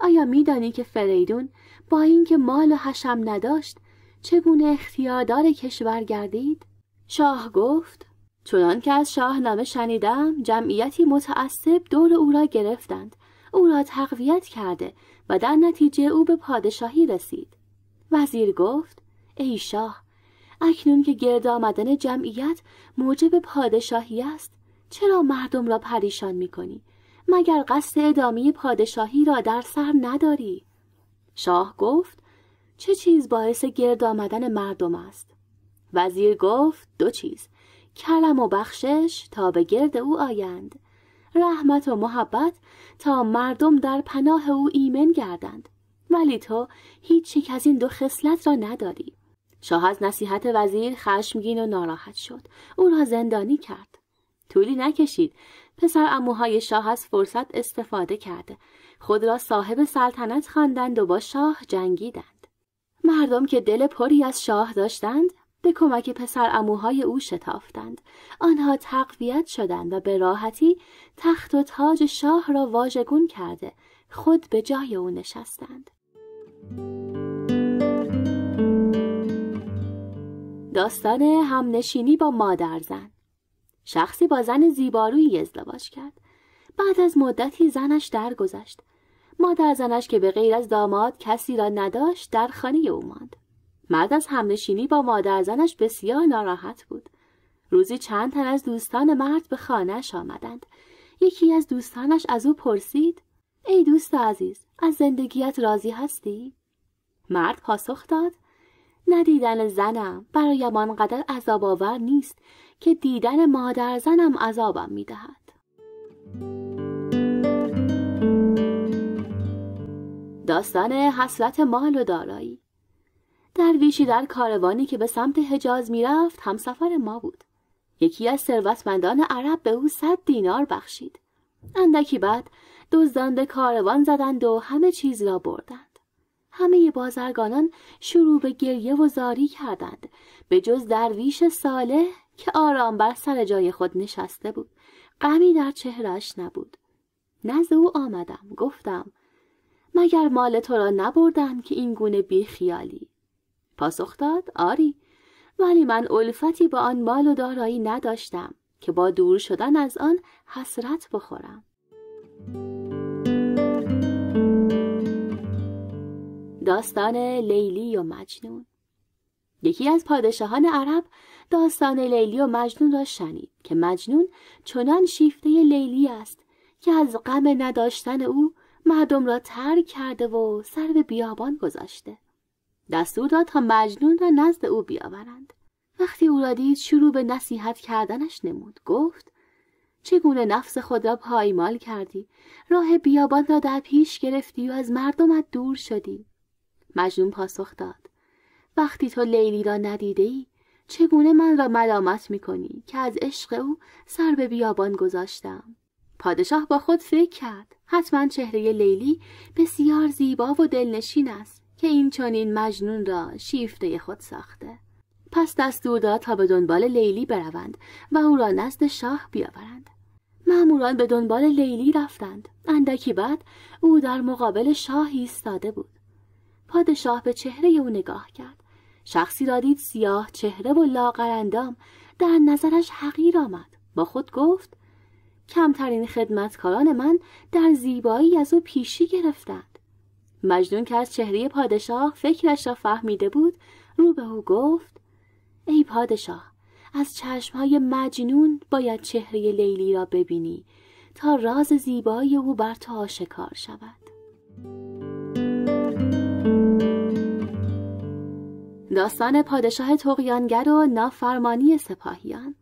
آیا میدانی که فریدون با اینکه مال و حشم نداشت چگونه اختیاردار کشور گردید شاه گفت چونان که از شاهنامه شنیدم جمعیتی متعصب دور او را گرفتند او را تقویت کرده و در نتیجه او به پادشاهی رسید وزیر گفت ای شاه اکنون که گرد آمدن جمعیت موجب پادشاهی است چرا مردم را پریشان می کنی؟ مگر قصد ادامه پادشاهی را در سر نداری؟ شاه گفت چه چیز باعث گرد آمدن مردم است؟ وزیر گفت دو چیز کلم و بخشش تا به گرد او آیند رحمت و محبت تا مردم در پناه او ایمن گردند ولی تو هیچ یک از این دو خصلت را نداری شاه از نصیحت وزیر خشمگین و ناراحت شد او را زندانی کرد طولی نکشید پسر اموهای شاه از فرصت استفاده کرده خود را صاحب سلطنت خواندند و با شاه جنگیدند مردم که دل پری از شاه داشتند به کمک پسر اموهای او شتافتند آنها تقویت شدند و به راحتی تخت و تاج شاه را واژگون کرده خود به جای او نشستند داستان همنشینی با مادر زن شخصی با زن زیبارویی ازدواج کرد بعد از مدتی زنش درگذشت مادر زنش که به غیر از داماد کسی را نداشت در خانه او ماند مرد از همنشینی با مادر زنش بسیار ناراحت بود روزی چند تن از دوستان مرد به خانهش آمدند یکی از دوستانش از او پرسید ای دوست عزیز از زندگیت راضی هستی؟ مرد پاسخ داد ندیدن زنم برایم آنقدر عذاب آور نیست که دیدن مادر زنم عذابم دهد داستان حسرت مال و دارایی درویشی در کاروانی که به سمت حجاز میرفت همسفر ما بود یکی از ثروتمندان عرب به او صد دینار بخشید اندکی بعد دزدان به کاروان زدند و همه چیز را بردند همه بازرگانان شروع به گریه و زاری کردند به جز درویش ساله که آرام بر سر جای خود نشسته بود غمی در چهرش نبود نزد او آمدم گفتم مگر مال تو را نبردم که این گونه بیخیالی پاسخ داد آری ولی من الفتی با آن مال و دارایی نداشتم که با دور شدن از آن حسرت بخورم داستان لیلی و مجنون یکی از پادشاهان عرب داستان لیلی و مجنون را شنید که مجنون چنان شیفته لیلی است که از غم نداشتن او مردم را ترک کرده و سر به بیابان گذاشته دستور داد تا مجنون را نزد او بیاورند وقتی او را دید شروع به نصیحت کردنش نمود گفت چگونه نفس خود را پایمال کردی راه بیابان را در پیش گرفتی و از مردمت دور شدی مجنون پاسخ داد وقتی تو لیلی را ندیده ای چگونه من را ملامت می کنی که از عشق او سر به بیابان گذاشتم پادشاه با خود فکر کرد حتما چهره لیلی بسیار زیبا و دلنشین است که این چنین مجنون را شیفته خود ساخته پس دستور داد تا به دنبال لیلی بروند و او را نزد شاه بیاورند ماموران به دنبال لیلی رفتند اندکی بعد او در مقابل شاه ایستاده بود پادشاه به چهره او نگاه کرد شخصی را دید سیاه چهره و لاغرندام در نظرش حقیر آمد با خود گفت کمترین خدمتکاران من در زیبایی از او پیشی گرفتند مجنون که از چهره پادشاه فکرش را فهمیده بود رو به او گفت ای پادشاه از چشمهای مجنون باید چهره لیلی را ببینی تا راز زیبایی او بر تو آشکار شود داستان پادشاه تقیانگر و نافرمانی سپاهیان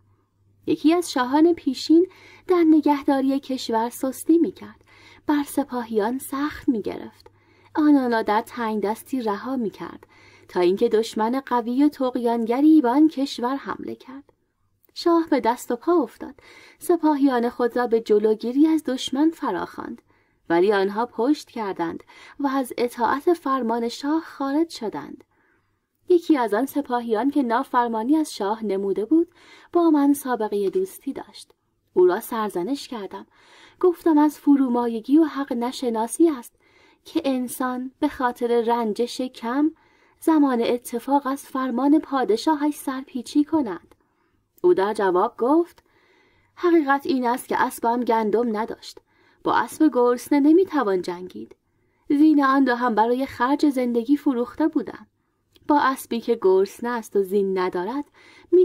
یکی از شاهان پیشین در نگهداری کشور سستی میکرد بر سپاهیان سخت میگرفت آنان را در تنگ دستی رها میکرد تا اینکه دشمن قوی و تقیانگری به آن کشور حمله کرد شاه به دست و پا افتاد سپاهیان خود را به جلوگیری از دشمن فراخواند ولی آنها پشت کردند و از اطاعت فرمان شاه خارج شدند یکی از آن سپاهیان که نافرمانی از شاه نموده بود با من سابقه دوستی داشت او را سرزنش کردم گفتم از فرومایگی و حق نشناسی است که انسان به خاطر رنجش کم زمان اتفاق از فرمان پادشاهش سرپیچی کند او در جواب گفت حقیقت این است که اسبم گندم نداشت با اسب گرسنه نمیتوان جنگید زین آن را هم برای خرج زندگی فروخته بودم با اسبی که گرسنه است و زین ندارد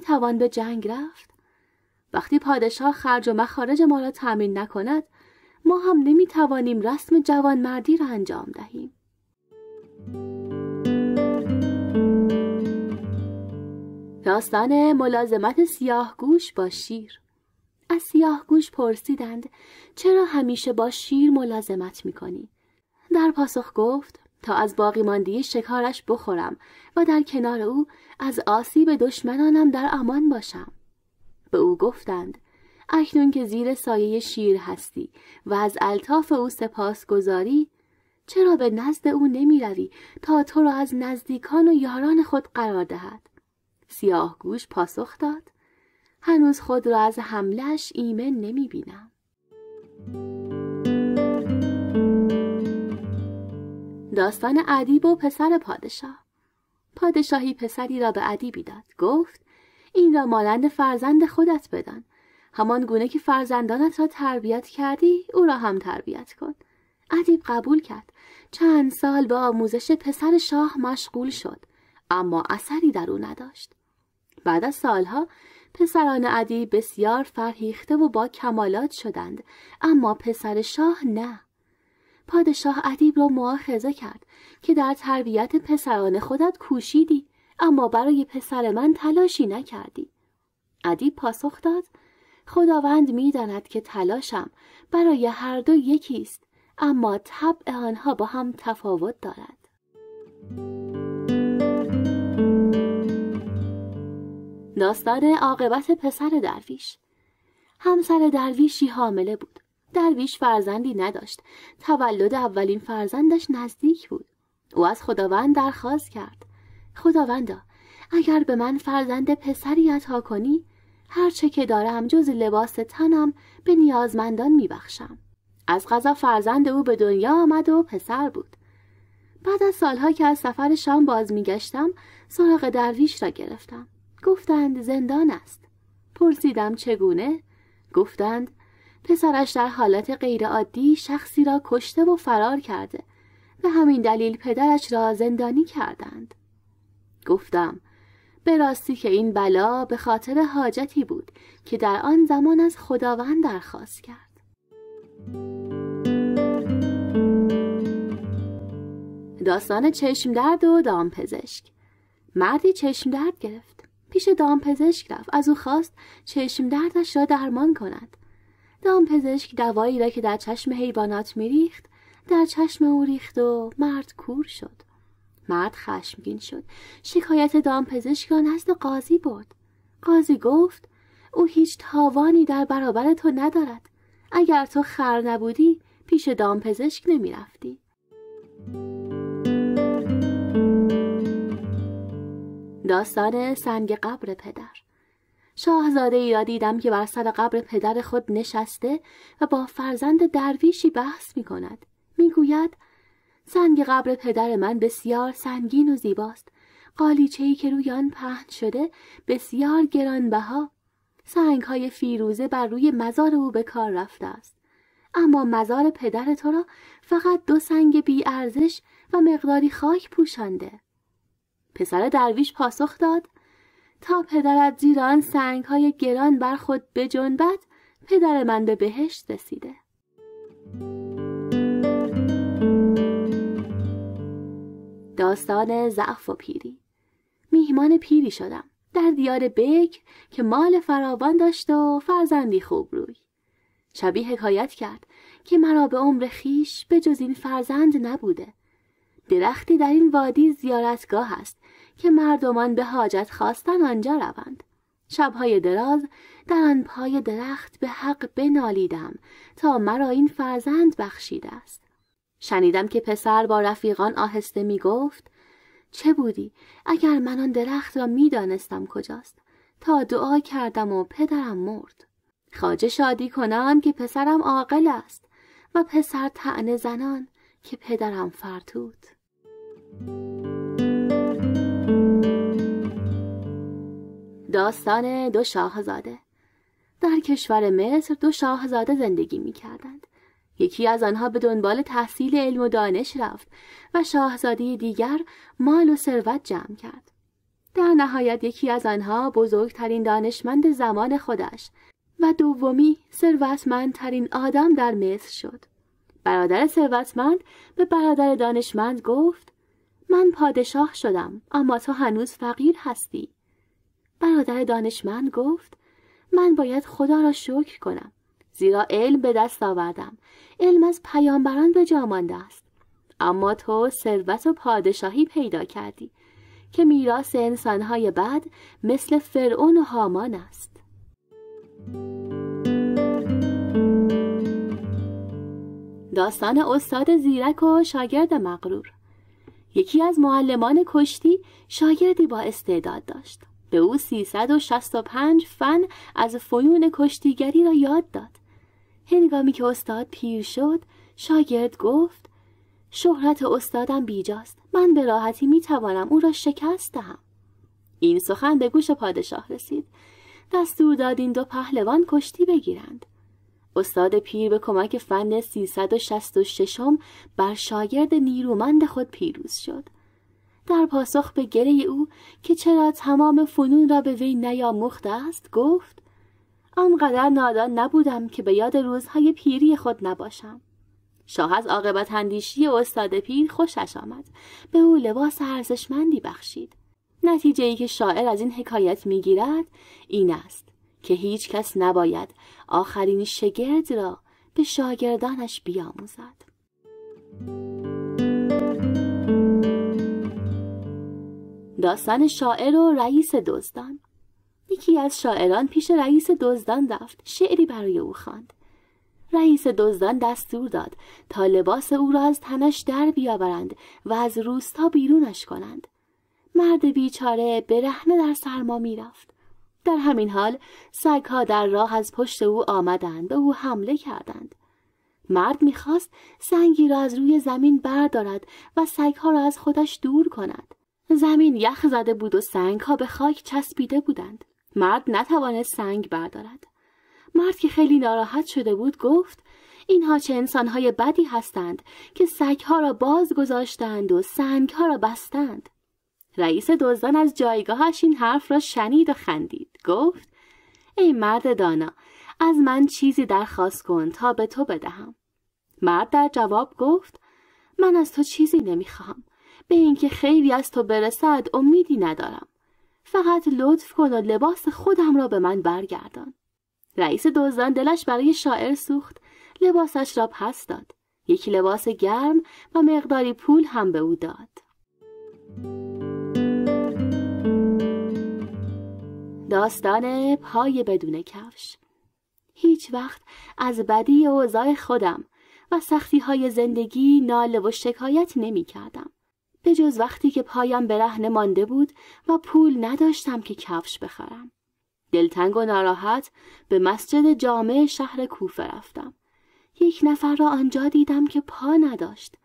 توان به جنگ رفت وقتی پادشاه خرج و مخارج ما را تأمین نکند ما هم نمیتوانیم رسم جوانمردی را انجام دهیم داستان ملازمت گوش با شیر از گوش پرسیدند چرا همیشه با شیر ملازمت میکنی؟ در پاسخ گفت تا از باقی ماندی شکارش بخورم و در کنار او از آسیب دشمنانم در امان باشم به او گفتند اکنون که زیر سایه شیر هستی و از الطاف او سپاس گذاری چرا به نزد او نمی روی تا تو را از نزدیکان و یاران خود قرار دهد سیاه گوش پاسخ داد هنوز خود را از حملش ایمن نمی بینم داستان ادیب و پسر پادشاه پادشاهی پسری را به ادیبی داد گفت این را مالند فرزند خودت بدان همان گونه که فرزندانت را تربیت کردی او را هم تربیت کن ادیب قبول کرد چند سال با آموزش پسر شاه مشغول شد اما اثری در او نداشت بعد از سالها پسران ادیب بسیار فرهیخته و با کمالات شدند اما پسر شاه نه پادشاه ادیب را معاخذه کرد که در تربیت پسران خودت کوشیدی اما برای پسر من تلاشی نکردی ادیب پاسخ داد خداوند میداند که تلاشم برای هر دو یکی است اما طبع آنها با هم تفاوت دارد داستان عاقبت پسر درویش همسر درویشی حامله بود درویش فرزندی نداشت تولد اولین فرزندش نزدیک بود او از خداوند درخواست کرد خداوندا اگر به من فرزند پسری عطا کنی هر چه که دارم جز لباس تنم به نیازمندان میبخشم از غذا فرزند او به دنیا آمد و پسر بود بعد از سالها که از سفر شام باز میگشتم سراغ درویش را گرفتم گفتند زندان است پرسیدم چگونه گفتند پسرش در حالت غیرعادی شخصی را کشته و فرار کرده به همین دلیل پدرش را زندانی کردند گفتم به راستی که این بلا به خاطر حاجتی بود که در آن زمان از خداوند درخواست کرد داستان چشم درد و دامپزشک مردی چشم درد گرفت پیش دامپزشک رفت از او خواست چشم دردش را درمان کند پزشک دوایی را که در چشم حیوانات میریخت در چشم او ریخت و مرد کور شد مرد خشمگین شد شکایت دامپزشک را نزد قاضی برد قاضی گفت او هیچ تاوانی در برابر تو ندارد اگر تو خر نبودی پیش دامپزشک نمیرفتی داستان سنگ قبر پدر شاهزاده ای را دیدم که بر سر قبر پدر خود نشسته و با فرزند درویشی بحث می کند. می گوید سنگ قبر پدر من بسیار سنگین و زیباست. قالیچه‌ای که روی آن پهن شده بسیار گرانبها سنگ های فیروزه بر روی مزار او به کار رفته است. اما مزار پدر تو را فقط دو سنگ بی ارزش و مقداری خاک پوشانده. پسر درویش پاسخ داد تا پدرت زیر آن سنگ های گران بر خود بجنبد پدر من به بهشت رسیده داستان ضعف و پیری میهمان پیری شدم در دیار بکر که مال فراوان داشت و فرزندی خوب روی شبی حکایت کرد که مرا به عمر خیش به جز این فرزند نبوده درختی در این وادی زیارتگاه است که مردمان به حاجت خواستن آنجا روند شبهای دراز در آن پای درخت به حق بنالیدم تا مرا این فرزند بخشیده است شنیدم که پسر با رفیقان آهسته می گفت چه بودی اگر من آن درخت را می دانستم کجاست تا دعا کردم و پدرم مرد خواجه شادی کنم که پسرم عاقل است و پسر تعنه زنان که پدرم فرتود داستان دو شاهزاده در کشور مصر دو شاهزاده زندگی می کردند. یکی از آنها به دنبال تحصیل علم و دانش رفت و شاهزاده دیگر مال و ثروت جمع کرد. در نهایت یکی از آنها بزرگترین دانشمند زمان خودش و دومی ثروتمندترین آدم در مصر شد. برادر ثروتمند به برادر دانشمند گفت من پادشاه شدم اما تو هنوز فقیر هستی برادر دانشمند گفت من باید خدا را شکر کنم زیرا علم به دست آوردم علم از پیامبران به جا مانده است اما تو ثروت و پادشاهی پیدا کردی که میراث انسانهای بعد مثل فرعون و هامان است داستان استاد زیرک و شاگرد مغرور یکی از معلمان کشتی شاگردی با استعداد داشت به او 365 فن از فیون کشتیگری را یاد داد هنگامی که استاد پیر شد شاگرد گفت شهرت استادم بیجاست من به راحتی می توانم او را شکست دهم این سخن به گوش پادشاه رسید دستور داد این دو پهلوان کشتی بگیرند استاد پیر به کمک فن 366 بر شاگرد نیرومند خود پیروز شد در پاسخ به گله او که چرا تمام فنون را به وی نیاموخته است گفت آنقدر نادان نبودم که به یاد روزهای پیری خود نباشم شاه از عاقبت اندیشی استاد پیر خوشش آمد به او لباس ارزشمندی بخشید نتیجه ای که شاعر از این حکایت میگیرد این است که هیچ کس نباید آخرین شگرد را به شاگردانش بیاموزد داستان شاعر و رئیس دزدان یکی از شاعران پیش رئیس دزدان رفت شعری برای او خواند رئیس دزدان دستور داد تا لباس او را از تنش در بیاورند و از روستا بیرونش کنند مرد بیچاره برهنه در سرما میرفت در همین حال سگها در راه از پشت او آمدند به او حمله کردند مرد میخواست سنگی را از روی زمین بردارد و سگها را از خودش دور کند زمین یخ زده بود و سنگ ها به خاک چسبیده بودند. مرد نتوانست سنگ بردارد. مرد که خیلی ناراحت شده بود گفت اینها چه انسان های بدی هستند که ها را باز گذاشتند و سنگ ها را بستند. رئیس دزدان از جایگاهش این حرف را شنید و خندید. گفت ای مرد دانا از من چیزی درخواست کن تا به تو بدهم. مرد در جواب گفت من از تو چیزی نمیخواهم. به اینکه خیلی از تو برسد امیدی ندارم فقط لطف کن و لباس خودم را به من برگردان رئیس دزدان دلش برای شاعر سوخت لباسش را پس داد یکی لباس گرم و مقداری پول هم به او داد داستان پای بدون کفش هیچ وقت از بدی اوضاع خودم و سختی های زندگی ناله و شکایت نمی کردم. به جز وقتی که پایم به مانده بود و پول نداشتم که کفش بخرم. دلتنگ و ناراحت به مسجد جامع شهر کوفه رفتم. یک نفر را آنجا دیدم که پا نداشت.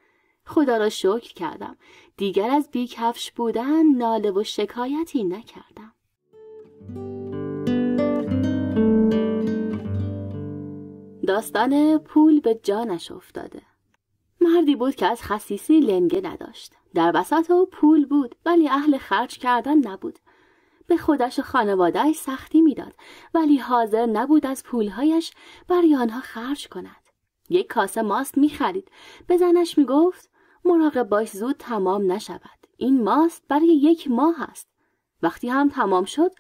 خدا را شکر کردم. دیگر از کفش بودن ناله و شکایتی نکردم. داستان پول به جانش افتاده مردی بود که از خصیصی لنگه نداشت در وسط او پول بود ولی اهل خرج کردن نبود به خودش و خانوادهش سختی میداد ولی حاضر نبود از پولهایش برای آنها خرج کند یک کاسه ماست خرید. به زنش میگفت مراقب باش زود تمام نشود این ماست برای یک ماه است وقتی هم تمام شد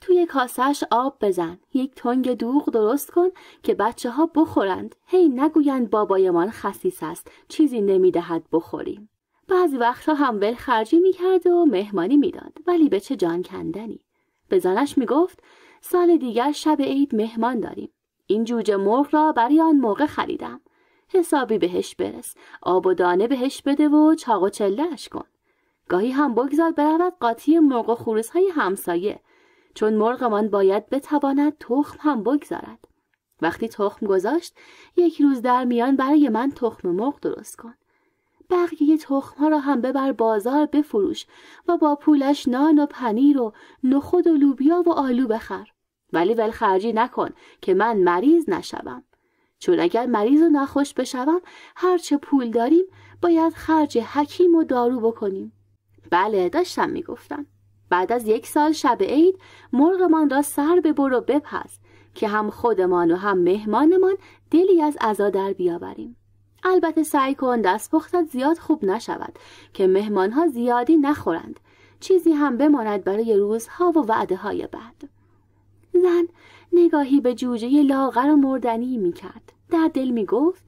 توی کاسش آب بزن یک تنگ دوغ درست کن که بچه ها بخورند هی hey, نگویند بابایمان خسیس است چیزی نمیدهد بخوریم بعضی وقتها هم ول خرجی میکرد و مهمانی میداد ولی به چه جان کندنی به زنش میگفت سال دیگر شب عید مهمان داریم این جوجه مرغ را برای آن موقع خریدم حسابی بهش برس آب و دانه بهش بده و چاق و چلهش کن گاهی هم بگذار برود قاطی مرغ و خورس های همسایه چون مرغمان باید بتواند تخم هم بگذارد وقتی تخم گذاشت یک روز در میان برای من تخم مرغ درست کن بقیه تخم ها را هم ببر بازار بفروش و با پولش نان و پنیر و نخود و لوبیا و آلو بخر ولی ولخرجی نکن که من مریض نشوم چون اگر مریض و ناخوش بشوم هرچه پول داریم باید خرج حکیم و دارو بکنیم بله داشتم میگفتم بعد از یک سال شب عید مرغمان را سر به برو بپز که هم خودمان و هم مهمانمان دلی از عزا در بیاوریم البته سعی کن دست پختت زیاد خوب نشود که مهمانها زیادی نخورند چیزی هم بماند برای روزها و وعده های بعد زن نگاهی به جوجه لاغر و مردنی می کرد در دل می گفت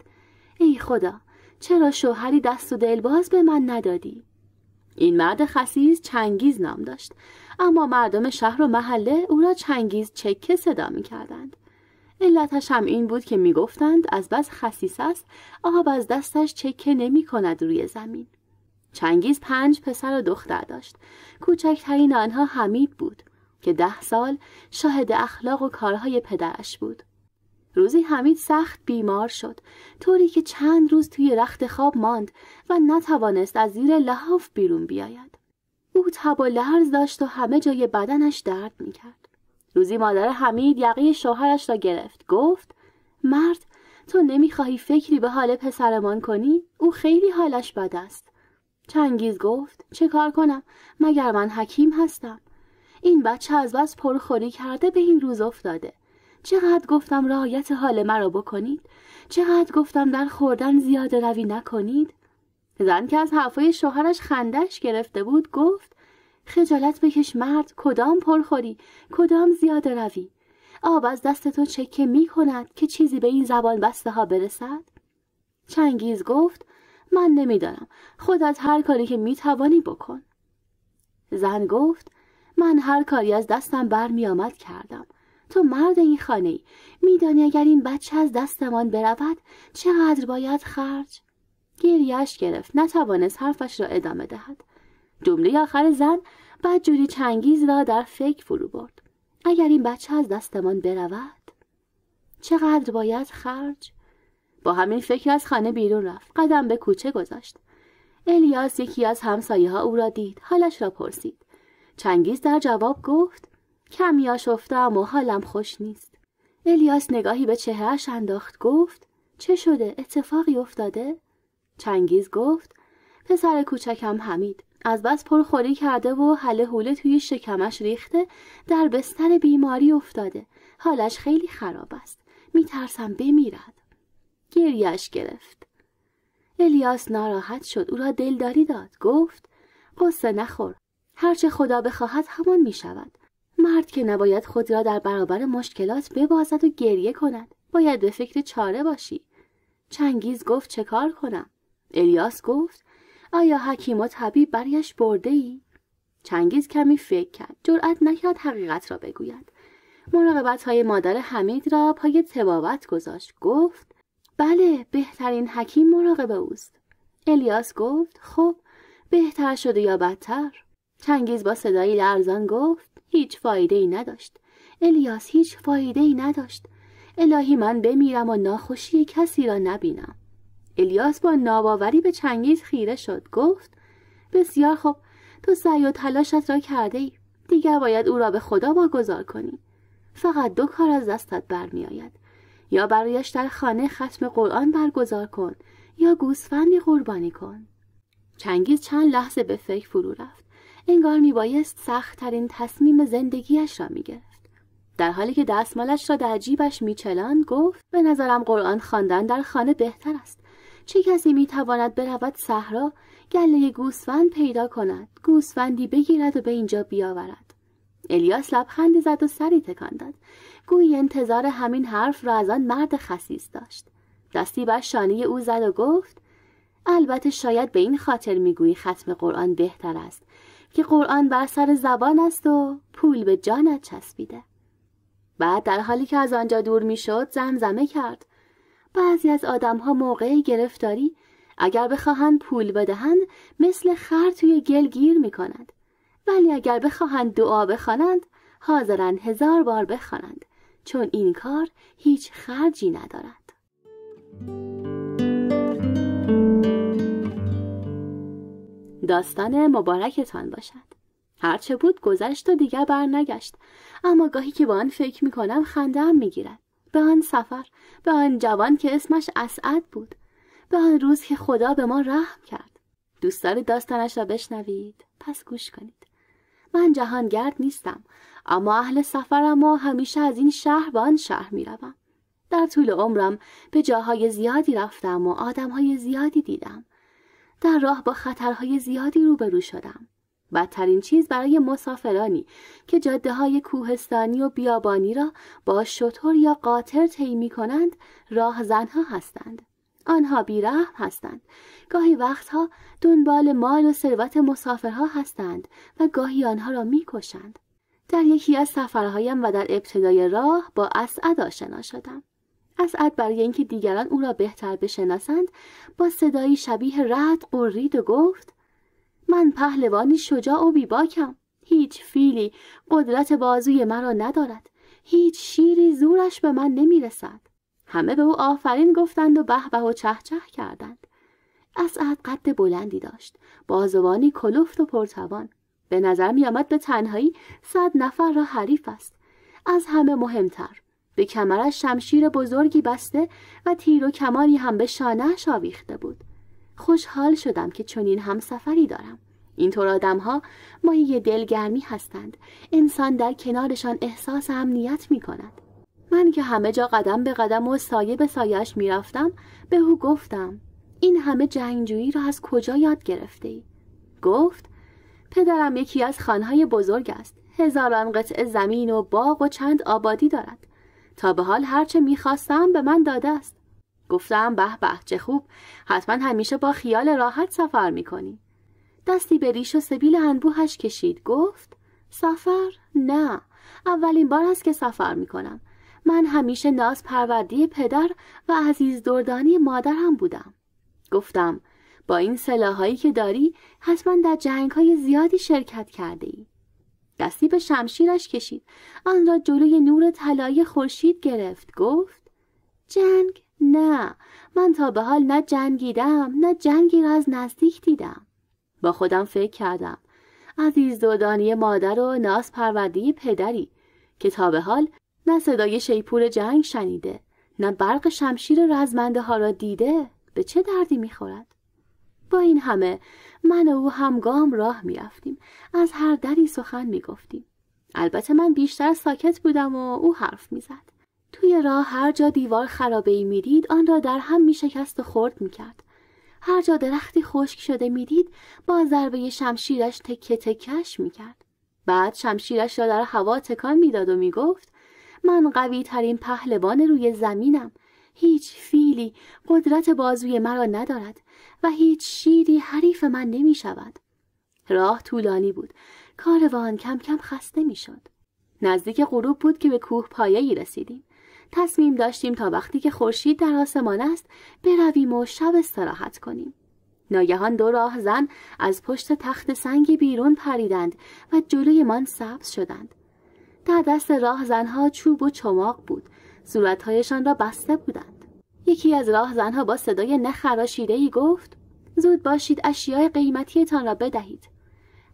ای خدا چرا شوهری دست و باز به من ندادی؟ این مرد خسیز چنگیز نام داشت اما مردم شهر و محله او را چنگیز چکه صدا می کردند. علتش هم این بود که می گفتند از بس خسیس است آب از دستش چکه نمی کند روی زمین. چنگیز پنج پسر و دختر داشت. کوچکترین آنها حمید بود که ده سال شاهد اخلاق و کارهای پدرش بود. روزی حمید سخت بیمار شد طوری که چند روز توی رخت خواب ماند و نتوانست از زیر لحاف بیرون بیاید او تب و لرز داشت و همه جای بدنش درد میکرد روزی مادر حمید یقه شوهرش را گرفت گفت مرد تو نمیخواهی فکری به حال پسرمان کنی او خیلی حالش بد است چنگیز گفت چه کار کنم مگر من حکیم هستم این بچه از بس پرخوری کرده به این روز افتاده چقدر گفتم رعایت حال مرا بکنید چقدر گفتم در خوردن زیاده روی نکنید زن که از حرفای شوهرش خندش گرفته بود گفت خجالت بکش مرد کدام پرخوری کدام زیاده روی آب از دست تو چکه می کند که چیزی به این زبان بسته ها برسد چنگیز گفت من نمیدانم خودت هر کاری که می توانی بکن زن گفت من هر کاری از دستم برمیآمد کردم تو مرد این خانه ای میدانی اگر این بچه از دستمان برود چقدر باید خرج گریهاش گرفت نتوانست حرفش را ادامه دهد جمله آخر زن جوری چنگیز را در فکر فرو برد اگر این بچه از دستمان برود چقدر باید خرج با همین فکر از خانه بیرون رفت قدم به کوچه گذاشت الیاس یکی از همسایه ها او را دید حالش را پرسید چنگیز در جواب گفت کمی آشفتم و حالم خوش نیست الیاس نگاهی به چهرهش انداخت گفت چه شده اتفاقی افتاده چنگیز گفت پسر کوچکم حمید از بس پرخوری کرده و حله حوله توی شکمش ریخته در بستر بیماری افتاده حالش خیلی خراب است میترسم بمیرد گریش گرفت الیاس ناراحت شد او را دلداری داد گفت قصه نخور هرچه خدا بخواهد همان میشود مرد که نباید خود را در برابر مشکلات ببازد و گریه کند باید به فکر چاره باشی چنگیز گفت چه کار کنم الیاس گفت آیا حکیم و طبیب برایش برده ای؟ چنگیز کمی فکر کرد جرأت نکرد حقیقت را بگوید مراقبت های مادر حمید را پای تبابت گذاشت گفت بله بهترین حکیم مراقب اوست الیاس گفت خب بهتر شده یا بدتر چنگیز با صدایی لرزان گفت هیچ فایده ای نداشت الیاس هیچ فایده ای نداشت الهی من بمیرم و ناخوشی کسی را نبینم الیاس با ناباوری به چنگیز خیره شد گفت بسیار خوب تو سعی و تلاشت را کرده ای دیگر باید او را به خدا واگذار کنی فقط دو کار از دستت برمیآید یا برایش در خانه ختم قرآن برگزار کن یا گوسفندی قربانی کن چنگیز چند لحظه به فکر فرو رفت انگار سخت سختترین تصمیم زندگیش را گرفت. در حالی که دستمالش را در جیبش چلان گفت به نظرم قرآن خواندن در خانه بهتر است چه کسی میتواند برود صحرا گله گوسفند پیدا کند گوسفندی بگیرد و به اینجا بیاورد الیاس لبخندی زد و سری تکان داد گویی انتظار همین حرف را از آن مرد خسیس داشت دستی بر شانه او زد و گفت البته شاید به این خاطر میگویی ختم قرآن بهتر است که قرآن بر سر زبان است و پول به جانت چسبیده بعد در حالی که از آنجا دور میشد زمزمه کرد بعضی از آدمها موقع گرفتاری اگر بخواهند پول بدهند مثل خر توی گل گیر می کند. ولی اگر بخواهند دعا بخوانند حاضرن هزار بار بخوانند چون این کار هیچ خرجی ندارد داستان مبارکتان باشد هرچه بود گذشت و دیگر برنگشت اما گاهی که به آن فکر میکنم خندهام میگیرد به آن سفر به آن جوان که اسمش اسعد بود به آن روز که خدا به ما رحم کرد دوست دارید داستانش را بشنوید پس گوش کنید من جهانگرد نیستم اما اهل سفرم و همیشه از این شهر به آن شهر میروم در طول عمرم به جاهای زیادی رفتم و آدمهای زیادی دیدم در راه با خطرهای زیادی روبرو شدم بدترین چیز برای مسافرانی که جده های کوهستانی و بیابانی را با شطور یا قاطر طی می کنند راه زنها هستند آنها بیره هستند گاهی وقتها دنبال مال و ثروت مسافرها هستند و گاهی آنها را میکشند در یکی از سفرهایم و در ابتدای راه با اسعد آشنا شدم اسعد برای اینکه دیگران او را بهتر بشناسند با صدایی شبیه رد قرید و گفت من پهلوانی شجاع و بیباکم هیچ فیلی قدرت بازوی مرا ندارد هیچ شیری زورش به من نمیرسد همه به او آفرین گفتند و به به و چه کردند اسعد قد بلندی داشت بازوانی کلفت و پرتوان به نظر میآمد به تنهایی صد نفر را حریف است از همه مهمتر به کمرش شمشیر بزرگی بسته و تیر و کمانی هم به شانه آویخته بود خوشحال شدم که چنین هم سفری دارم اینطور ها مایه دلگرمی هستند انسان در کنارشان احساس امنیت می کند من که همه جا قدم به قدم و سایه به سایش می رفتم به او گفتم این همه جنگجویی را از کجا یاد گرفته ای؟ گفت پدرم یکی از خانهای بزرگ است هزاران قطع زمین و باغ و چند آبادی دارد تا به حال هرچه میخواستم به من داده است گفتم به به چه خوب حتما همیشه با خیال راحت سفر میکنی دستی به ریش و سبیل انبوهش کشید گفت سفر نه اولین بار است که سفر میکنم من همیشه ناز پروردی پدر و عزیز دردانی مادرم بودم گفتم با این سلاحایی که داری حتما در جنگ های زیادی شرکت کرده ای. دستی به شمشیرش کشید آن را جلوی نور طلایی خورشید گرفت گفت جنگ نه من تا به حال نه جنگیدم نه جنگی را از نزدیک دیدم با خودم فکر کردم عزیز دودانی مادر و ناز پروردی پدری که تا به حال نه صدای شیپور جنگ شنیده نه برق شمشیر رزمنده ها را دیده به چه دردی میخورد با این همه من و او همگام راه میرفتیم از هر دری سخن میگفتیم البته من بیشتر ساکت بودم و او حرف میزد توی راه هر جا دیوار خرابه ای میدید آن را در هم شکست و خرد میکرد هر جا درختی خشک شده میدید با ضربه شمشیرش تکه تکش میکرد بعد شمشیرش را در هوا تکان میداد و میگفت من قوی ترین پهلوان روی زمینم هیچ فیلی قدرت بازوی مرا ندارد و هیچ شیری حریف من نمی شود. راه طولانی بود. کاروان کم کم خسته می شد. نزدیک غروب بود که به کوه پایه رسیدیم. تصمیم داشتیم تا وقتی که خورشید در آسمان است برویم و شب استراحت کنیم. ناگهان دو راه زن از پشت تخت سنگی بیرون پریدند و جلوی من سبز شدند. در دست راه زنها چوب و چماق بود صورتهایشان را بسته بودند یکی از راهزنها با صدای نخراشیده ای گفت زود باشید اشیاء قیمتیتان را بدهید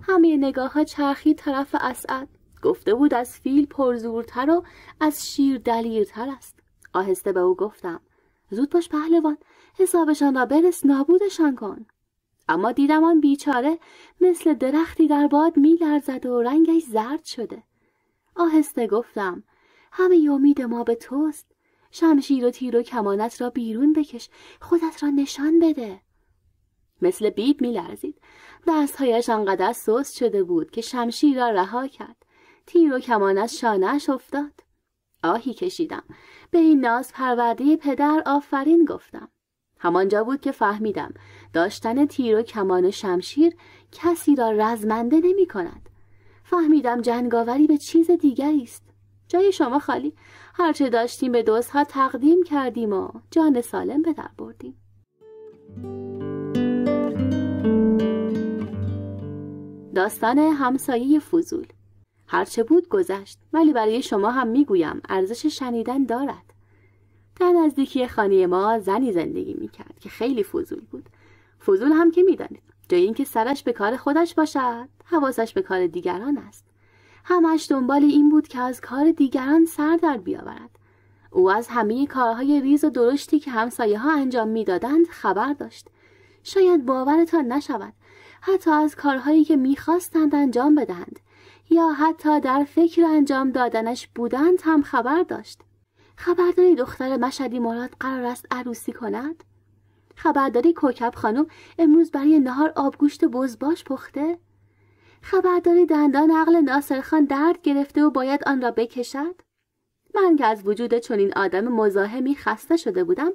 همه نگاه ها چرخید طرف اسعد گفته بود از فیل پرزورتر و از شیر دلیرتر است آهسته به او گفتم زود باش پهلوان حسابشان را برس نابودشان کن اما دیدم آن بیچاره مثل درختی در باد لرزد و رنگش زرد شده آهسته گفتم همه امید ما به توست شمشیر و تیر و کمانت را بیرون بکش خودت را نشان بده مثل بید میلرزید دستهایش آنقدر سست شده بود که شمشیر را رها کرد تیر و کمان از افتاد آهی کشیدم به این ناز پرورده پدر آفرین گفتم همانجا بود که فهمیدم داشتن تیر و کمان و شمشیر کسی را رزمنده نمی کند فهمیدم جنگاوری به چیز دیگری است جای شما خالی هرچه داشتیم به ها تقدیم کردیم و جان سالم به در بردیم داستان همسایه فضول هرچه بود گذشت ولی برای شما هم میگویم ارزش شنیدن دارد در نزدیکی خانه ما زنی زندگی میکرد که خیلی فضول بود فضول هم که میدانید جای اینکه سرش به کار خودش باشد حواسش به کار دیگران است همش دنبال این بود که از کار دیگران سر در بیاورد او از همه کارهای ریز و درشتی که همسایه ها انجام میدادند خبر داشت شاید باورتان نشود حتی از کارهایی که میخواستند انجام بدهند یا حتی در فکر انجام دادنش بودند هم خبر داشت خبرداری دختر مشدی مراد قرار است عروسی کند خبرداری کوکب خانم امروز برای نهار آبگوشت بزباش پخته خبرداری دندان عقل ناصرخان درد گرفته و باید آن را بکشد من که از وجود چنین آدم مزاحمی خسته شده بودم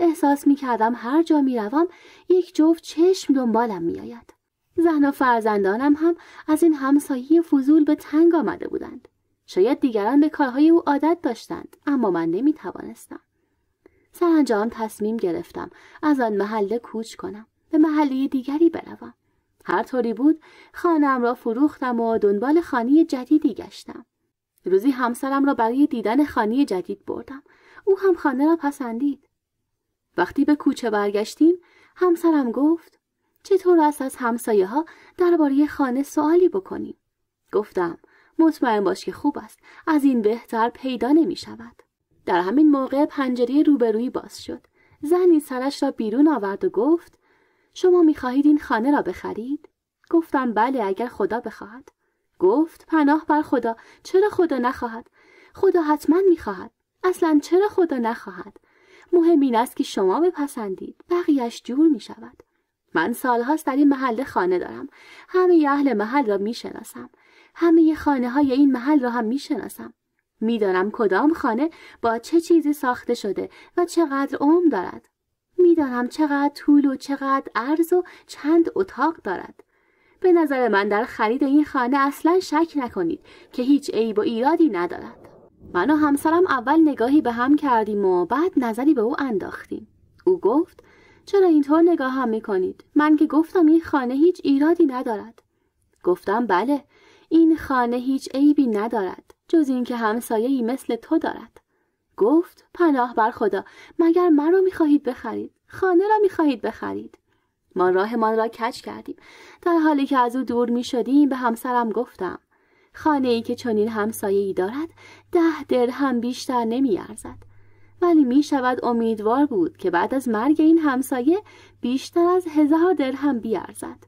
احساس می کردم هر جا می روم یک جفت چشم دنبالم می آید. زن و فرزندانم هم از این همسایه فضول به تنگ آمده بودند. شاید دیگران به کارهای او عادت داشتند اما من نمی توانستم. سرانجام تصمیم گرفتم از آن محله کوچ کنم به محله دیگری بروم. هر طوری بود خانم را فروختم و دنبال خانی جدیدی گشتم. روزی همسرم را برای دیدن خانی جدید بردم. او هم خانه را پسندید. وقتی به کوچه برگشتیم همسرم گفت چطور است از همسایه ها درباره خانه سوالی بکنیم؟ گفتم مطمئن باش که خوب است از این بهتر پیدا نمی شود. در همین موقع پنجره روبرویی باز شد. زنی سرش را بیرون آورد و گفت شما خواهید این خانه را بخرید؟ گفتم بله اگر خدا بخواهد. گفت پناه بر خدا چرا خدا نخواهد؟ خدا حتما خواهد. اصلا چرا خدا نخواهد؟ مهم این است که شما بپسندید بقیهش جور می شود. من سالهاست در این محله خانه دارم همه اهل محل را می شناسم همه خانه های این محل را هم می شناسم میدانم کدام خانه با چه چیزی ساخته شده و چقدر عمر دارد میدانم چقدر طول و چقدر عرض و چند اتاق دارد به نظر من در خرید این خانه اصلا شک نکنید که هیچ عیب و ایرادی ندارد من و همسرم اول نگاهی به هم کردیم و بعد نظری به او انداختیم او گفت چرا اینطور نگاه هم میکنید من که گفتم این خانه هیچ ایرادی ندارد گفتم بله این خانه هیچ عیبی ندارد جز اینکه ای مثل تو دارد گفت پناه بر خدا مگر مرا میخواهید بخرید خانه را می خواهید بخرید ما راهمان را کج کردیم در حالی که از او دور می شدیم به همسرم گفتم خانه ای که چنین همسایه ای دارد ده درهم بیشتر نمی ارزد ولی می شود امیدوار بود که بعد از مرگ این همسایه بیشتر از هزار درهم بیارزد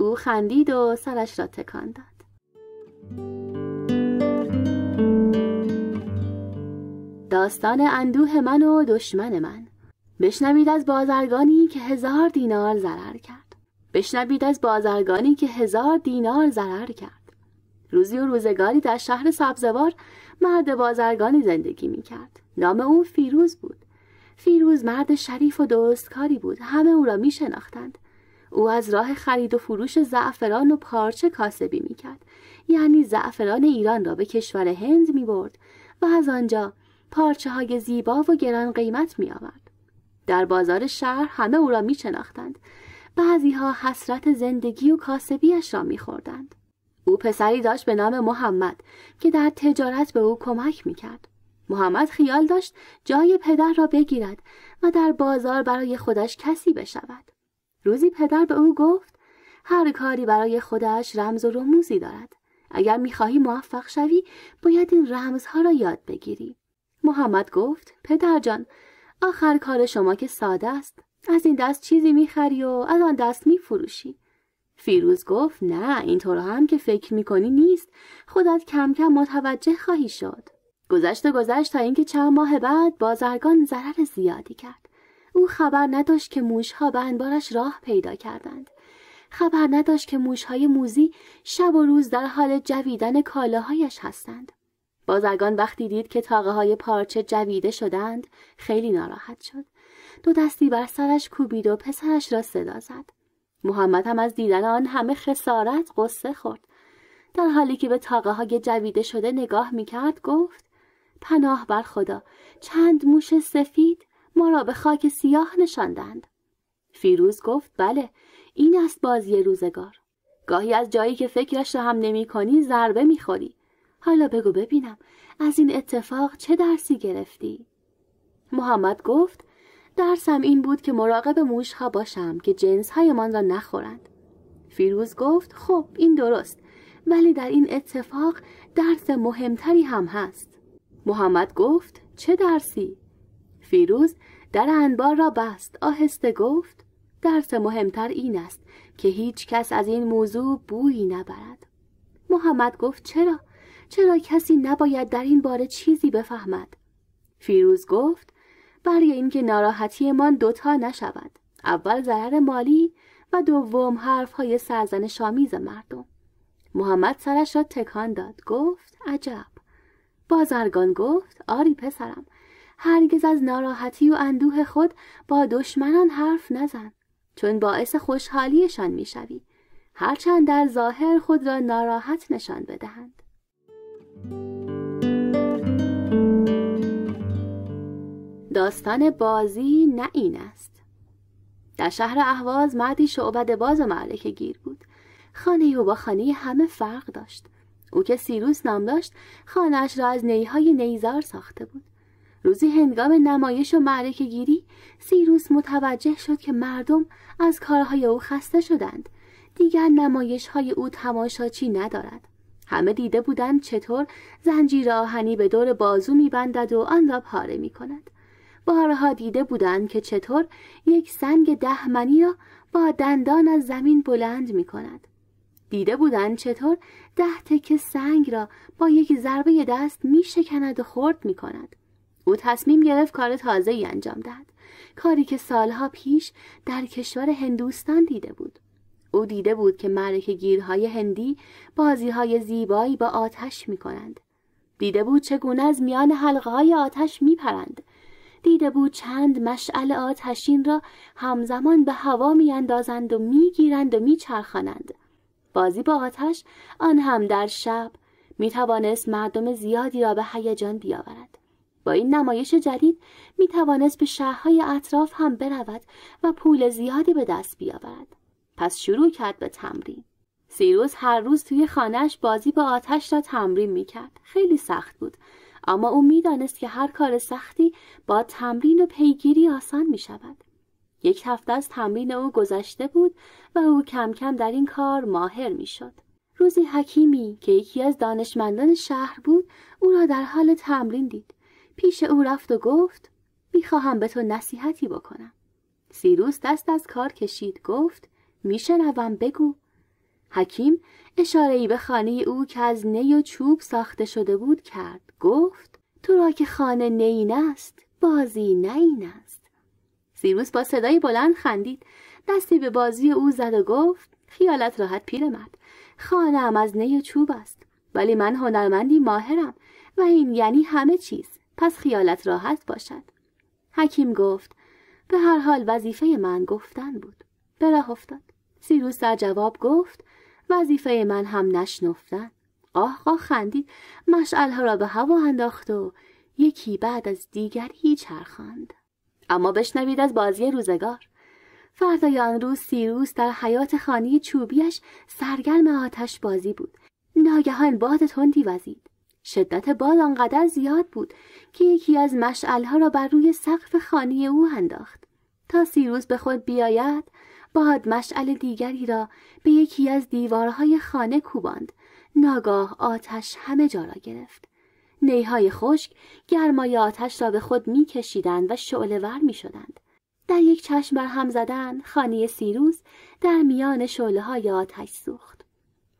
او خندید و سرش را تکان داد داستان اندوه من و دشمن من بشنوید از بازرگانی که هزار دینار ضرر کرد بشنوید از بازرگانی که هزار دینار ضرر کرد روزی و روزگاری در شهر سبزوار مرد بازرگانی زندگی می کرد نام او فیروز بود فیروز مرد شریف و درستکاری بود همه او را می شناختند او از راه خرید و فروش زعفران و پارچه کاسبی می کرد یعنی زعفران ایران را به کشور هند می برد و از آنجا پارچه های زیبا و گران قیمت می آورد در بازار شهر همه او را می شناختند. بعضیها حسرت زندگی و کاسبیش را می خوردند. او پسری داشت به نام محمد که در تجارت به او کمک می کرد. محمد خیال داشت جای پدر را بگیرد و در بازار برای خودش کسی بشود. روزی پدر به او گفت هر کاری برای خودش رمز و رموزی دارد. اگر میخواهی موفق شوی باید این رمزها را یاد بگیری. محمد گفت پدر جان آخر کار شما که ساده است از این دست چیزی میخری و از آن دست میفروشی فیروز گفت نه اینطور هم که فکر میکنی نیست خودت کم کم متوجه خواهی شد گذشت و گذشت تا اینکه چند ماه بعد بازرگان ضرر زیادی کرد او خبر نداشت که موشها به انبارش راه پیدا کردند خبر نداشت که موشهای موزی شب و روز در حال جویدن کالاهایش هستند بازرگان وقتی دید که تاقه های پارچه جویده شدند خیلی ناراحت شد دو دستی بر سرش کوبید و پسرش را صدا زد محمد هم از دیدن آن همه خسارت قصه خورد در حالی که به تاقه های جویده شده نگاه کرد گفت پناه بر خدا چند موش سفید ما را به خاک سیاه نشاندند فیروز گفت بله این است بازی روزگار گاهی از جایی که فکرش را هم نمی کنی ضربه می حالا بگو ببینم از این اتفاق چه درسی گرفتی؟ محمد گفت درسم این بود که مراقب موشها باشم که جنس من را نخورند. فیروز گفت خب این درست ولی در این اتفاق درس مهمتری هم هست. محمد گفت چه درسی؟ فیروز در انبار را بست آهسته گفت درس مهمتر این است که هیچ کس از این موضوع بویی نبرد. محمد گفت چرا؟ چرا کسی نباید در این باره چیزی بفهمد فیروز گفت برای اینکه ناراحتیمان دوتا نشود اول ضرر مالی و دوم حرفهای سرزن شامیز مردم محمد سرش را تکان داد گفت عجب بازرگان گفت آری پسرم هرگز از ناراحتی و اندوه خود با دشمنان حرف نزن چون باعث خوشحالیشان میشوی هرچند در ظاهر خود را ناراحت نشان بدهند داستان بازی نه این است در شهر اهواز مردی شعبد باز و معلک گیر بود خانه او با خانه همه فرق داشت او که سیروس نام داشت خانهاش را از نیهای نیزار ساخته بود روزی هنگام نمایش و معرکه گیری سیروس متوجه شد که مردم از کارهای او خسته شدند دیگر نمایش های او تماشاچی ندارد همه دیده بودند چطور زنجیر آهنی به دور بازو میبندد و آن را پاره می کند. بارها دیده بودند که چطور یک سنگ دهمنی را با دندان از زمین بلند می کند. دیده بودند چطور ده تکه سنگ را با یک ضربه دست میشکند و خرد می کند. او تصمیم گرفت کار تازه ای انجام دهد. کاری که سالها پیش در کشور هندوستان دیده بود. او دیده بود که مرک گیرهای هندی بازیهای زیبایی با آتش می کنند. دیده بود چگونه از میان حلقه های آتش می پرند. دیده بود چند مشعل آتشین را همزمان به هوا می اندازند و می گیرند و می چرخانند. بازی با آتش آن هم در شب می توانست مردم زیادی را به هیجان بیاورد. با این نمایش جدید می توانست به شهرهای اطراف هم برود و پول زیادی به دست بیاورد. پس شروع کرد به تمرین سیروس هر روز توی خانهش بازی با آتش را تمرین میکرد خیلی سخت بود اما او میدانست که هر کار سختی با تمرین و پیگیری آسان میشود یک هفته از تمرین او گذشته بود و او کم کم در این کار ماهر میشد روزی حکیمی که یکی از دانشمندان شهر بود او را در حال تمرین دید. پیش او رفت و گفت میخواهم به تو نصیحتی بکنم. سیروس دست از کار کشید گفت میشنوم بگو حکیم اشاره ای به خانه او که از نی و چوب ساخته شده بود کرد گفت تو را که خانه نی است بازی نی است سیروس با صدای بلند خندید دستی به بازی او زد و گفت خیالت راحت پیرمرد خانه هم از نی و چوب است ولی من هنرمندی ماهرم و این یعنی همه چیز پس خیالت راحت باشد حکیم گفت به هر حال وظیفه من گفتن بود به راه افتاد سیروس در جواب گفت وظیفه من هم نشنفتن آه آه خندید مشعلها را به هوا انداخت و یکی بعد از دیگری چرخاند اما بشنوید از بازی روزگار فردا آن روز سیروس در حیات خانی چوبیش سرگرم آتش بازی بود ناگهان باد تندی وزید شدت باد آنقدر زیاد بود که یکی از مشعلها را بر روی سقف خانی او انداخت تا سیروس به خود بیاید باد مشعل دیگری را به یکی از دیوارهای خانه کوباند ناگاه آتش همه جا را گرفت نیهای خشک گرمای آتش را به خود میکشیدند و شعله ور می شدند. در یک چشم بر هم زدن خانه سیروس در میان شعله های آتش سوخت.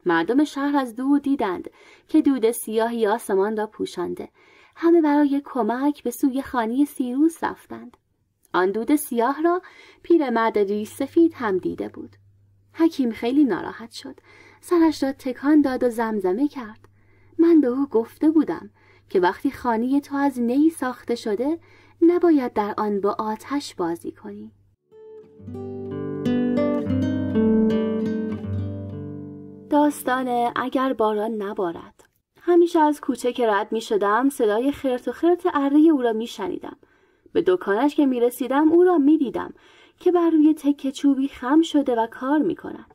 مردم شهر از دور دیدند که دود سیاهی آسمان را پوشانده همه برای کمک به سوی خانه سیروس رفتند آن دود سیاه را پیرمرد ریش سفید هم دیده بود حکیم خیلی ناراحت شد سرش را تکان داد و زمزمه کرد من به او گفته بودم که وقتی خانه تو از نی ساخته شده نباید در آن با آتش بازی کنی داستان اگر باران نبارد همیشه از کوچه که رد می شدم صدای خرت و خرت اره او را می شنیدم به دکانش که می رسیدم او را می که بر روی تکه چوبی خم شده و کار می کند.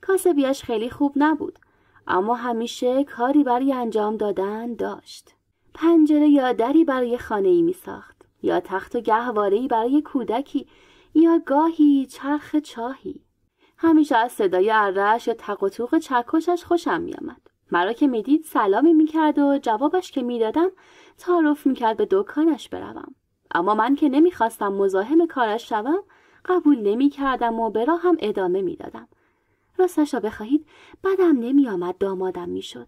کاسبیش خیلی خوب نبود اما همیشه کاری برای انجام دادن داشت. پنجره یا دری برای خانه ای می ساخت یا تخت و گهواره برای کودکی یا گاهی چرخ چاهی. همیشه از صدای عرش یا تق و توق چکشش خوشم میآمد مرا که میدید سلامی میکرد و جوابش که میدادم تعارف میکرد به دکانش بروم اما من که نمیخواستم مزاحم کارش شوم قبول نمیکردم و به راهم ادامه میدادم راستش را بخواهید بدم نمیآمد دامادم میشد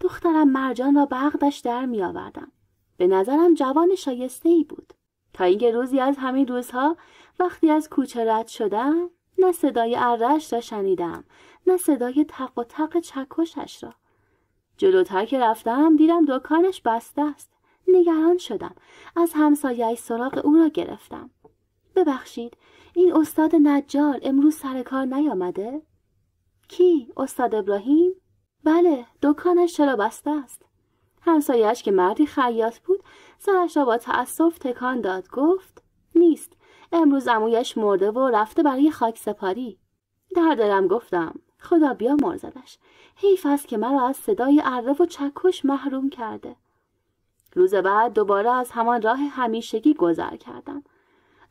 دخترم مرجان را به در میآوردم به نظرم جوان شایسته ای بود تا اینکه روزی از همین روزها وقتی از کوچه رد شدم نه صدای ارش را شنیدم نه صدای تق و تق چکشش را جلوتر که رفتم دیدم دکانش بسته است نگران شدم از همسایهاش سراغ او را گرفتم ببخشید این استاد نجار امروز سر کار نیامده کی استاد ابراهیم بله دکانش چرا بسته است همسایهش که مردی خیاط بود سرش را با تأسف تکان داد گفت نیست امروز عمویش مرده و رفته برای خاک سپاری در دلم گفتم خدا بیا مرزدش حیف است که مرا از صدای عرف و چکش محروم کرده روز بعد دوباره از همان راه همیشگی گذر کردم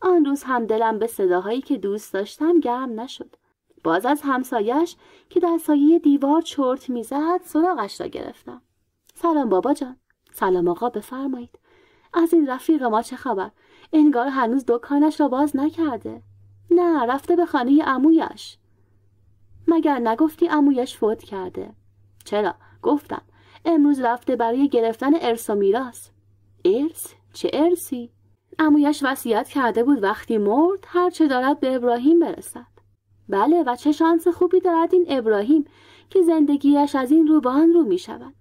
آن روز هم دلم به صداهایی که دوست داشتم گرم نشد باز از همسایش که در سایه دیوار چرت میزد سراغش را گرفتم سلام بابا جان سلام آقا بفرمایید از این رفیق ما چه خبر انگار هنوز دکانش را باز نکرده نه رفته به خانه امویش مگر نگفتی امویش فوت کرده چرا گفتم امروز رفته برای گرفتن ارث و میراث ارث چه ارسی امویش وصیت کرده بود وقتی مرد هر چه دارد به ابراهیم برسد بله و چه شانس خوبی دارد این ابراهیم که زندگیش از این رو به آن رو می شود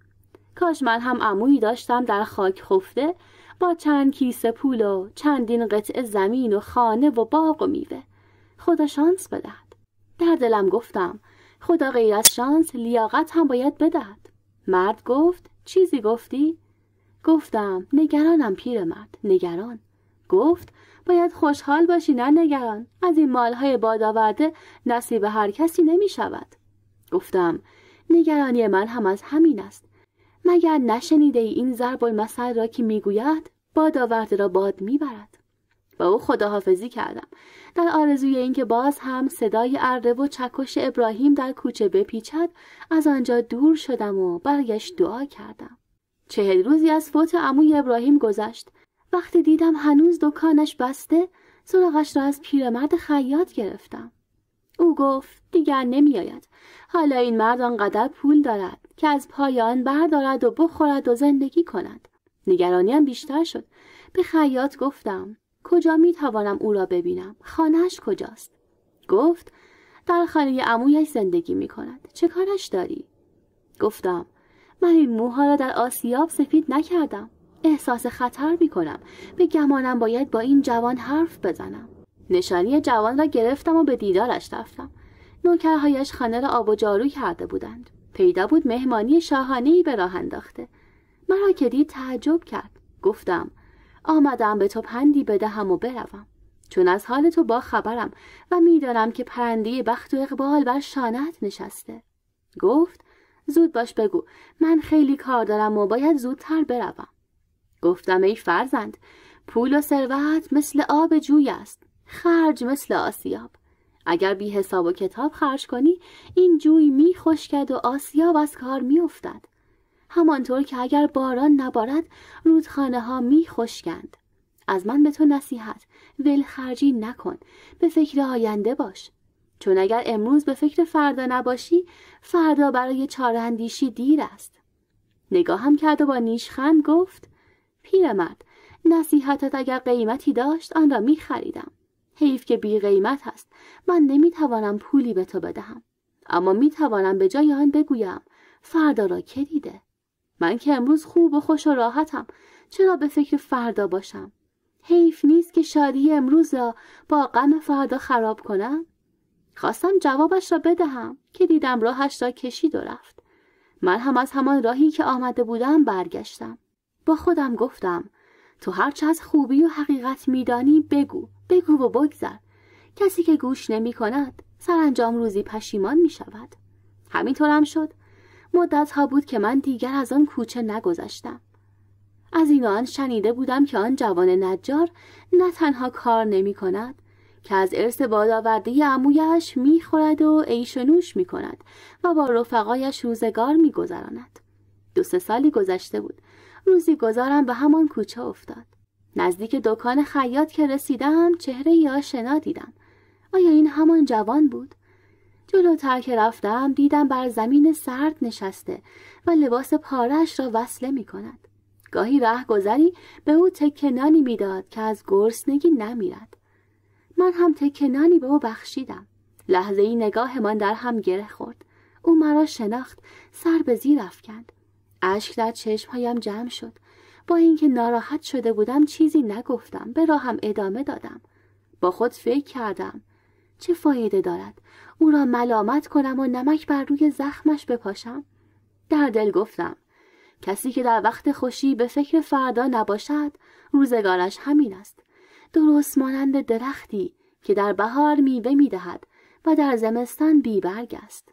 کاش من هم عمویی داشتم در خاک خفته با چند کیسه پول و چندین قطعه زمین و خانه و باغ و میوه خدا شانس بدهد در دلم گفتم خدا غیر از شانس لیاقت هم باید بدهد مرد گفت چیزی گفتی؟ گفتم نگرانم پیرمرد نگران گفت باید خوشحال باشی نه نگران از این مالهای بادآورده نصیب هر کسی نمی شود گفتم نگرانی من هم از همین است مگر نشنیده ای این ضرب المثل را که میگوید بادآورده را باد میبرد با او خداحافظی کردم در آرزوی اینکه باز هم صدای اره و چکش ابراهیم در کوچه بپیچد از آنجا دور شدم و برگش دعا کردم چهل روزی از فوت عموی ابراهیم گذشت وقتی دیدم هنوز دکانش بسته سراغش را از پیرمرد خیاط گرفتم او گفت دیگر نمیآید حالا این مرد آنقدر پول دارد که از پایان بردارد و بخورد و زندگی کند نگرانیم بیشتر شد به خیاط گفتم کجا می توانم او را ببینم خانهش کجاست گفت در خانه عمویش زندگی می کند چه کارش داری گفتم من این موها را در آسیاب سفید نکردم احساس خطر می کنم به گمانم باید با این جوان حرف بزنم نشانی جوان را گرفتم و به دیدارش رفتم نوکرهایش خانه را آب و جارو کرده بودند پیدا بود مهمانی شاهانه به راه انداخته مرا که دید تعجب کرد گفتم آمدم به تو پندی بدهم و بروم چون از حال تو با خبرم و میدانم که پرنده بخت و اقبال بر شانت نشسته گفت زود باش بگو من خیلی کار دارم و باید زودتر بروم گفتم ای فرزند پول و ثروت مثل آب جوی است خرج مثل آسیاب اگر بی حساب و کتاب خرج کنی این جوی می خوشکد و آسیاب از کار می افتد همانطور که اگر باران نبارد رودخانه ها می خوشگند. از من به تو نصیحت ولخرجی نکن به فکر آینده باش چون اگر امروز به فکر فردا نباشی فردا برای چارندیشی دیر است نگاهم کرد و با نیشخند گفت پیرمرد نصیحتت اگر قیمتی داشت آن را می خریدم حیف که بی قیمت است من نمی توانم پولی به تو بدهم اما می توانم به جای آن بگویم فردا را که دیده من که امروز خوب و خوش و راحتم چرا به فکر فردا باشم حیف نیست که شادی امروز را با غم فردا خراب کنم خواستم جوابش را بدهم که دیدم راهش را کشید و رفت من هم از همان راهی که آمده بودم برگشتم با خودم گفتم تو هرچه از خوبی و حقیقت میدانی بگو بگو و بگذر کسی که گوش نمی کند سرانجام روزی پشیمان می شود همینطورم شد مدت ها بود که من دیگر از آن کوچه نگذشتم از این آن شنیده بودم که آن جوان نجار نه تنها کار نمی کند که از ارث بادآورده عمویش میخورد و عیش و نوش می کند و با رفقایش روزگار میگذراند دو سه سالی گذشته بود روزی گذارم به همان کوچه افتاد نزدیک دکان خیاط که رسیدم چهره یا آشنا دیدم آیا این همان جوان بود جلوتر که رفتم دیدم بر زمین سرد نشسته و لباس پارش را وصله می کند. گاهی ره گذری به او تکنانی میداد که از گرسنگی نمیرد. من هم تکنانی به او بخشیدم. لحظه ای نگاه من در هم گره خورد. او مرا شناخت سر به زیر افکند. اشک در چشمهایم جمع شد. با اینکه ناراحت شده بودم چیزی نگفتم به راهم ادامه دادم. با خود فکر کردم چه فایده دارد او را ملامت کنم و نمک بر روی زخمش بپاشم در دل گفتم کسی که در وقت خوشی به فکر فردا نباشد روزگارش همین است درست مانند درختی که در بهار میوه میدهد و در زمستان بیبرگ است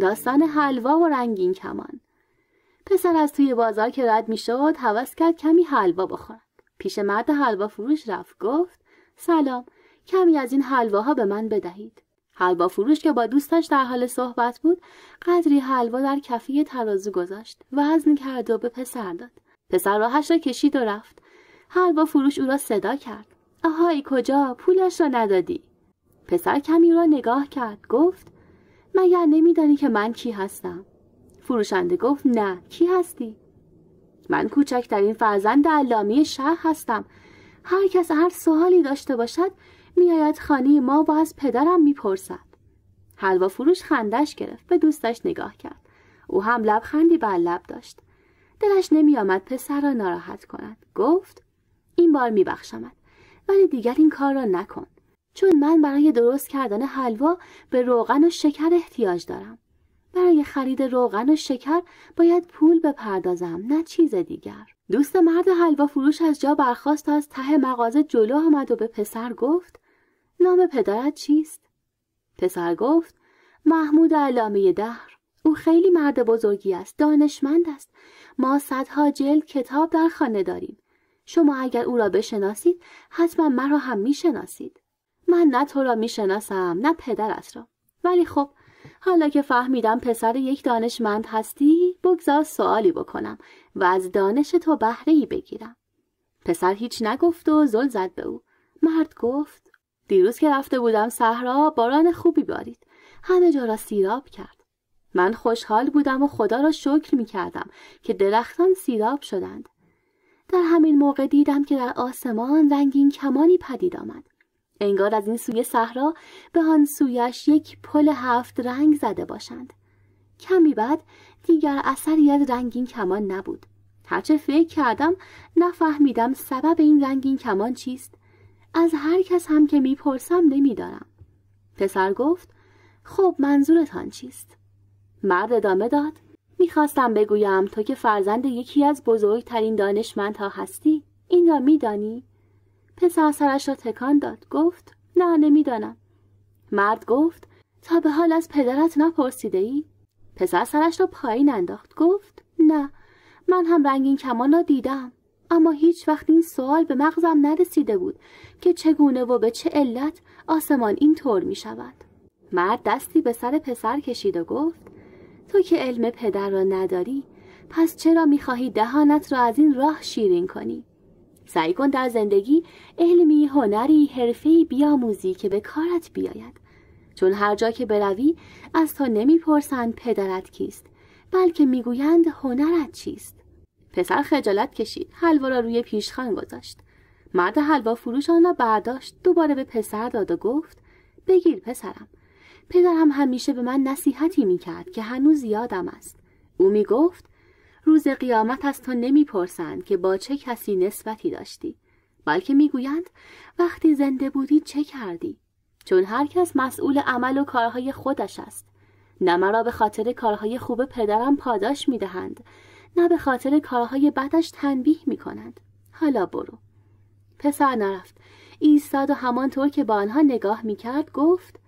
داستان حلوا و رنگین کمان پسر از توی بازار که رد میشد هوس کرد کمی حلوا بخورد پیش مرد حلوا فروش رفت گفت سلام کمی از این حلواها به من بدهید حلوا فروش که با دوستش در حال صحبت بود قدری حلوا در کفی ترازو گذاشت وزن کرد و به پسر داد پسر راهش را کشید و رفت حلوا فروش او را صدا کرد آهای کجا پولش را ندادی پسر کمی را نگاه کرد گفت مگر نمیدانی که من کی هستم فروشنده گفت نه کی هستی من کوچکترین فرزند علامی شهر هستم هر کس هر سوالی داشته باشد میآید خانه ما و از پدرم میپرسد حلوا فروش خندش گرفت به دوستش نگاه کرد او هم لبخندی بر لب داشت دلش نمیآمد پسر را ناراحت کند گفت این بار میبخشمت ولی دیگر این کار را نکن چون من برای درست کردن حلوا به روغن و شکر احتیاج دارم برای خرید روغن و شکر باید پول بپردازم نه چیز دیگر دوست مرد حلوا فروش از جا برخواست از ته مغازه جلو آمد و به پسر گفت نام پدرت چیست؟ پسر گفت محمود علامه دهر او خیلی مرد بزرگی است دانشمند است ما صدها جلد کتاب در خانه داریم شما اگر او را بشناسید حتما مرا هم میشناسید من نه تو را میشناسم نه پدرت را ولی خب حالا که فهمیدم پسر یک دانشمند هستی بگذار سوالی بکنم و از دانش تو بهره بگیرم پسر هیچ نگفت و زل زد به او مرد گفت دیروز که رفته بودم صحرا باران خوبی بارید همه جا را سیراب کرد من خوشحال بودم و خدا را شکر می کردم که درختان سیراب شدند در همین موقع دیدم که در آسمان رنگین کمانی پدید آمد انگار از این سوی صحرا به آن سویش یک پل هفت رنگ زده باشند کمی بعد دیگر اثری از رنگین کمان نبود هرچه فکر کردم نفهمیدم سبب این رنگین کمان چیست از هر کس هم که میپرسم نمیدانم پسر گفت خب منظورتان چیست مرد ادامه داد میخواستم بگویم تو که فرزند یکی از بزرگترین دانشمندها هستی این را میدانی پسر سرش را تکان داد گفت نه نمیدانم مرد گفت تا به حال از پدرت نپرسیده ای؟ پسر سرش را پایین انداخت گفت نه من هم رنگین کمان را دیدم اما هیچ وقت این سوال به مغزم نرسیده بود که چگونه و به چه علت آسمان این طور می شود مرد دستی به سر پسر کشید و گفت تو که علم پدر را نداری پس چرا می خواهی دهانت را از این راه شیرین کنی؟ سعی کن در زندگی علمی، هنری، حرفی بیاموزی که به کارت بیاید. چون هر جا که بروی از تو نمیپرسند پدرت کیست، بلکه میگویند هنرت چیست. پسر خجالت کشید، حلوا را روی پیشخان گذاشت. مرد حلوا فروش آن را برداشت، دوباره به پسر داد و گفت: بگیر پسرم. پدرم همیشه به من نصیحتی میکرد که هنوز یادم است. او میگفت روز قیامت از تو نمیپرسند که با چه کسی نسبتی داشتی بلکه میگویند وقتی زنده بودی چه کردی چون هر کس مسئول عمل و کارهای خودش است نه مرا به خاطر کارهای خوب پدرم پاداش میدهند نه به خاطر کارهای بدش تنبیه میکنند حالا برو پسر نرفت ایستاد و همانطور که با آنها نگاه میکرد گفت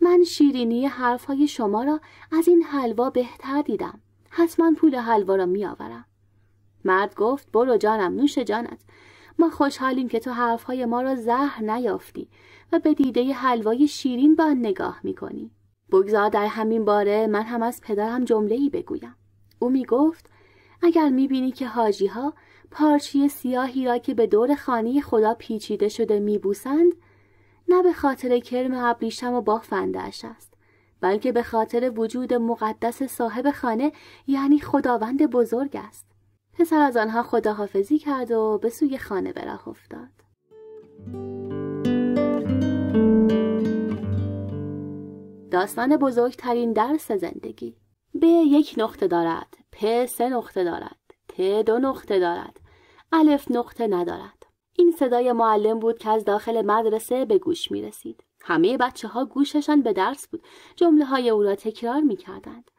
من شیرینی حرفهای شما را از این حلوا بهتر دیدم حتما پول حلوا را میآورم مرد گفت برو جانم نوش جانت ما خوشحالیم که تو حرفهای ما را زهر نیافتی و به دیده حلوای شیرین با نگاه نگاه میکنی بگذار در همین باره من هم از پدرم جمله ای بگویم او میگفت اگر میبینی که حاجی ها پارچی سیاهی را که به دور خانه خدا پیچیده شده میبوسند نه به خاطر کرم ابریشم و بافندهاش است بلکه به خاطر وجود مقدس صاحب خانه یعنی خداوند بزرگ است پسر از آنها خداحافظی کرد و به سوی خانه به راه افتاد داستان بزرگترین درس زندگی به یک نقطه دارد پ سه نقطه دارد ت دو نقطه دارد الف نقطه ندارد این صدای معلم بود که از داخل مدرسه به گوش می رسید همه بچه ها گوششان به درس بود جمله های او را تکرار می کردند.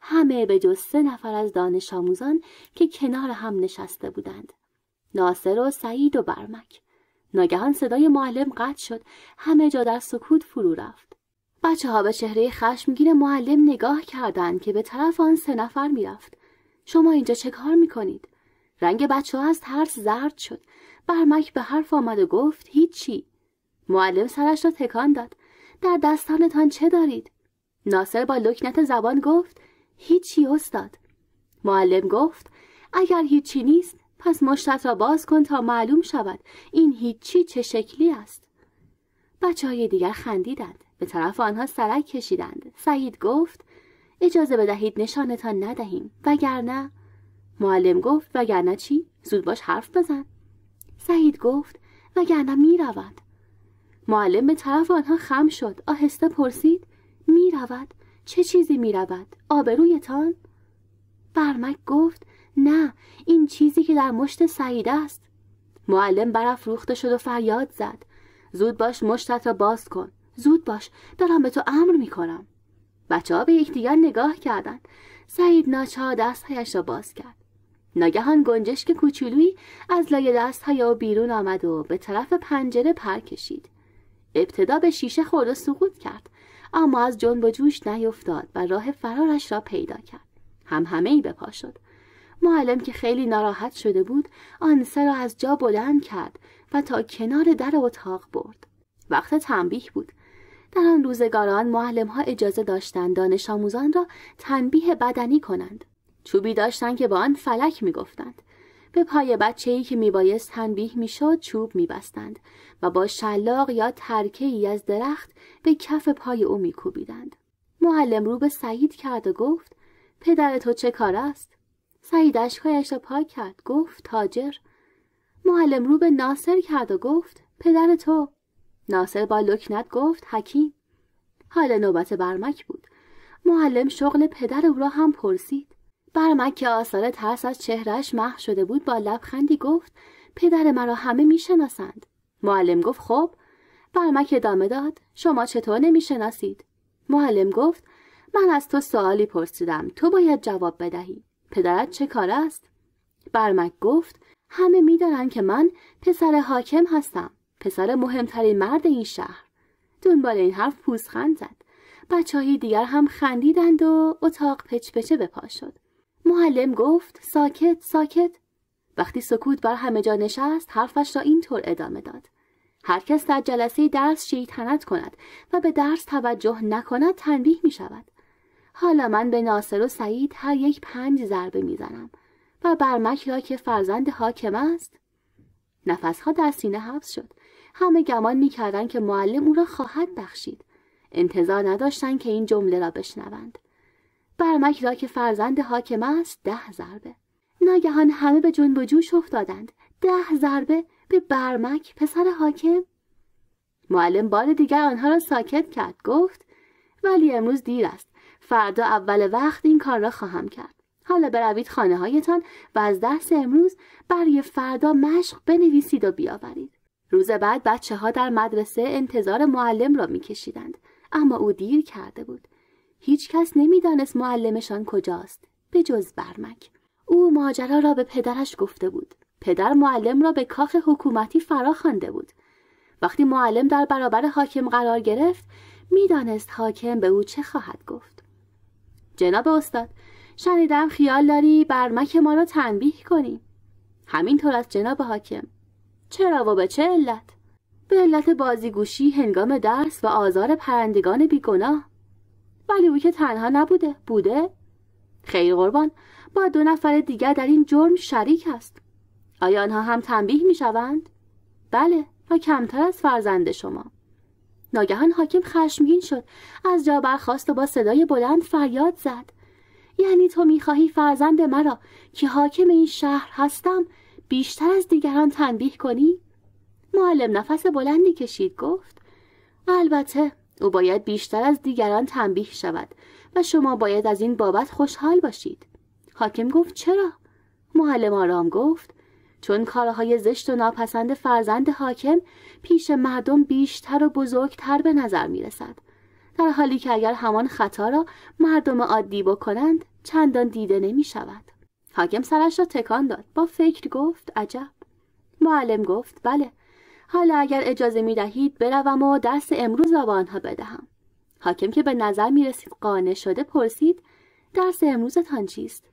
همه به جز سه نفر از دانش آموزان که کنار هم نشسته بودند. ناصر و سعید و برمک. ناگهان صدای معلم قطع شد. همه جا در سکوت فرو رفت. بچه ها به چهره خشمگین معلم نگاه کردند که به طرف آن سه نفر میرفت. شما اینجا چه کار می کنید؟ رنگ بچه ها از ترس زرد شد. برمک به حرف آمد و گفت هیچی. معلم سرش را تکان داد در دستانتان چه دارید ناصر با لکنت زبان گفت هیچی استاد معلم گفت اگر هیچی نیست پس مشتت را باز کن تا معلوم شود این هیچی چه شکلی است بچه های دیگر خندیدند به طرف آنها سرک کشیدند سعید گفت اجازه بدهید نشانتان ندهیم وگرنه معلم گفت وگرنه چی زود باش حرف بزن سعید گفت وگرنه میروند معلم به طرف آنها خم شد آهسته پرسید می رود چه چیزی می رود آبرویتان برمک گفت نه این چیزی که در مشت سعیده است معلم روخته شد و فریاد زد زود باش مشتت را باز کن زود باش دارم به تو امر می کنم بچه ها به یکدیگر نگاه کردند سعید ناچار دستهایش را باز کرد ناگهان گنجشک کوچولویی از لای او بیرون آمد و به طرف پنجره پر کشید ابتدا به شیشه خورد و سقوط کرد اما از جنب و جوش نیفتاد و راه فرارش را پیدا کرد هم همه ای به پا شد معلم که خیلی ناراحت شده بود آن سه را از جا بلند کرد و تا کنار در اتاق برد وقت تنبیه بود در آن روزگاران معلم ها اجازه داشتند دانش آموزان را تنبیه بدنی کنند چوبی داشتند که با آن فلک میگفتند به پای ای که میبایست تنبیه میشد چوب میبستند و با شلاق یا ترکه ای از درخت به کف پای او میکوبیدند معلم رو به سعید کرد و گفت پدر تو چه کار است سعید اشکایش را پاک کرد گفت تاجر معلم رو به ناصر کرد و گفت پدر تو ناصر با لکنت گفت حکیم حال نوبت برمک بود معلم شغل پدر او را هم پرسید برمک که آثار ترس از چهرش مح شده بود با لبخندی گفت پدر مرا همه میشناسند معلم گفت خب برمک ادامه داد شما چطور نمیشناسید معلم گفت من از تو سوالی پرسیدم تو باید جواب بدهی پدرت چه کار است برمک گفت همه میدانند که من پسر حاکم هستم پسر مهمترین مرد این شهر دنبال این حرف پوزخند زد بچه دیگر هم خندیدند و اتاق پچپچه به پا شد معلم گفت ساکت ساکت وقتی سکوت بر همه جا نشست حرفش را اینطور ادامه داد هر کس در جلسه درس شیطنت کند و به درس توجه نکند تنبیه می شود حالا من به ناصر و سعید هر یک پنج ضربه زنم و برمک را که فرزند حاکم است نفسها در سینه حبس شد همه گمان میکردند که معلم او را خواهد بخشید انتظار نداشتند که این جمله را بشنوند برمک را که فرزند حاکم است ده ضربه ناگهان همه به جنب و جوش افتادند ده ضربه به برمک پسر حاکم معلم بار دیگر آنها را ساکت کرد گفت ولی امروز دیر است فردا اول وقت این کار را خواهم کرد حالا بروید خانه هایتان و از دست امروز برای فردا مشق بنویسید و بیاورید روز بعد بچه ها در مدرسه انتظار معلم را میکشیدند اما او دیر کرده بود هیچ هیچکس نمیدانست معلمشان کجاست به جز برمک او ماجرا را به پدرش گفته بود پدر معلم را به کاخ حکومتی فرا خوانده بود وقتی معلم در برابر حاکم قرار گرفت میدانست حاکم به او چه خواهد گفت جناب استاد شنیدم خیال داری برمک ما را تنبیه کنی همینطور از جناب حاکم چرا و به چه علت به علت بازیگوشی هنگام درس و آزار پرندگان بیگناه ولی او که تنها نبوده بوده خیر قربان با دو نفر دیگر در این جرم شریک است آیا آنها هم تنبیه می شوند؟ بله و کمتر از فرزند شما ناگهان حاکم خشمگین شد از جا برخواست و با صدای بلند فریاد زد یعنی تو میخواهی فرزند مرا که حاکم این شهر هستم بیشتر از دیگران تنبیه کنی؟ معلم نفس بلندی کشید گفت البته او باید بیشتر از دیگران تنبیه شود و شما باید از این بابت خوشحال باشید حاکم گفت چرا معلم آرام گفت چون کارهای زشت و ناپسند فرزند حاکم پیش مردم بیشتر و بزرگتر به نظر می رسد در حالی که اگر همان خطا را مردم عادی بکنند چندان دیده نمی شود حاکم سرش را تکان داد با فکر گفت عجب معلم گفت بله حالا اگر اجازه می دهید بروم و درس امروز را به آنها بدهم حاکم که به نظر می رسید قانع شده پرسید درس امروزتان چیست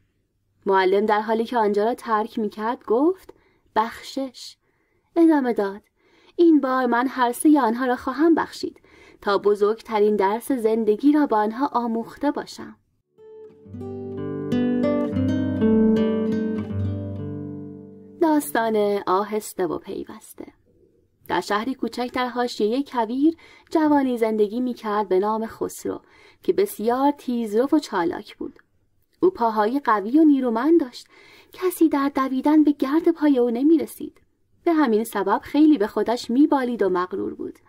معلم در حالی که آنجا را ترک می کرد گفت بخشش ادامه داد این بار من هر سه آنها را خواهم بخشید تا بزرگترین درس زندگی را به آنها آموخته باشم داستان آهسته و پیوسته در شهری کوچک در حاشیه کویر جوانی زندگی میکرد به نام خسرو که بسیار تیزرو و چالاک بود او پاهای قوی و نیرومند داشت کسی در دویدن به گرد پای او نمی رسید. به همین سبب خیلی به خودش میبالید و مغرور بود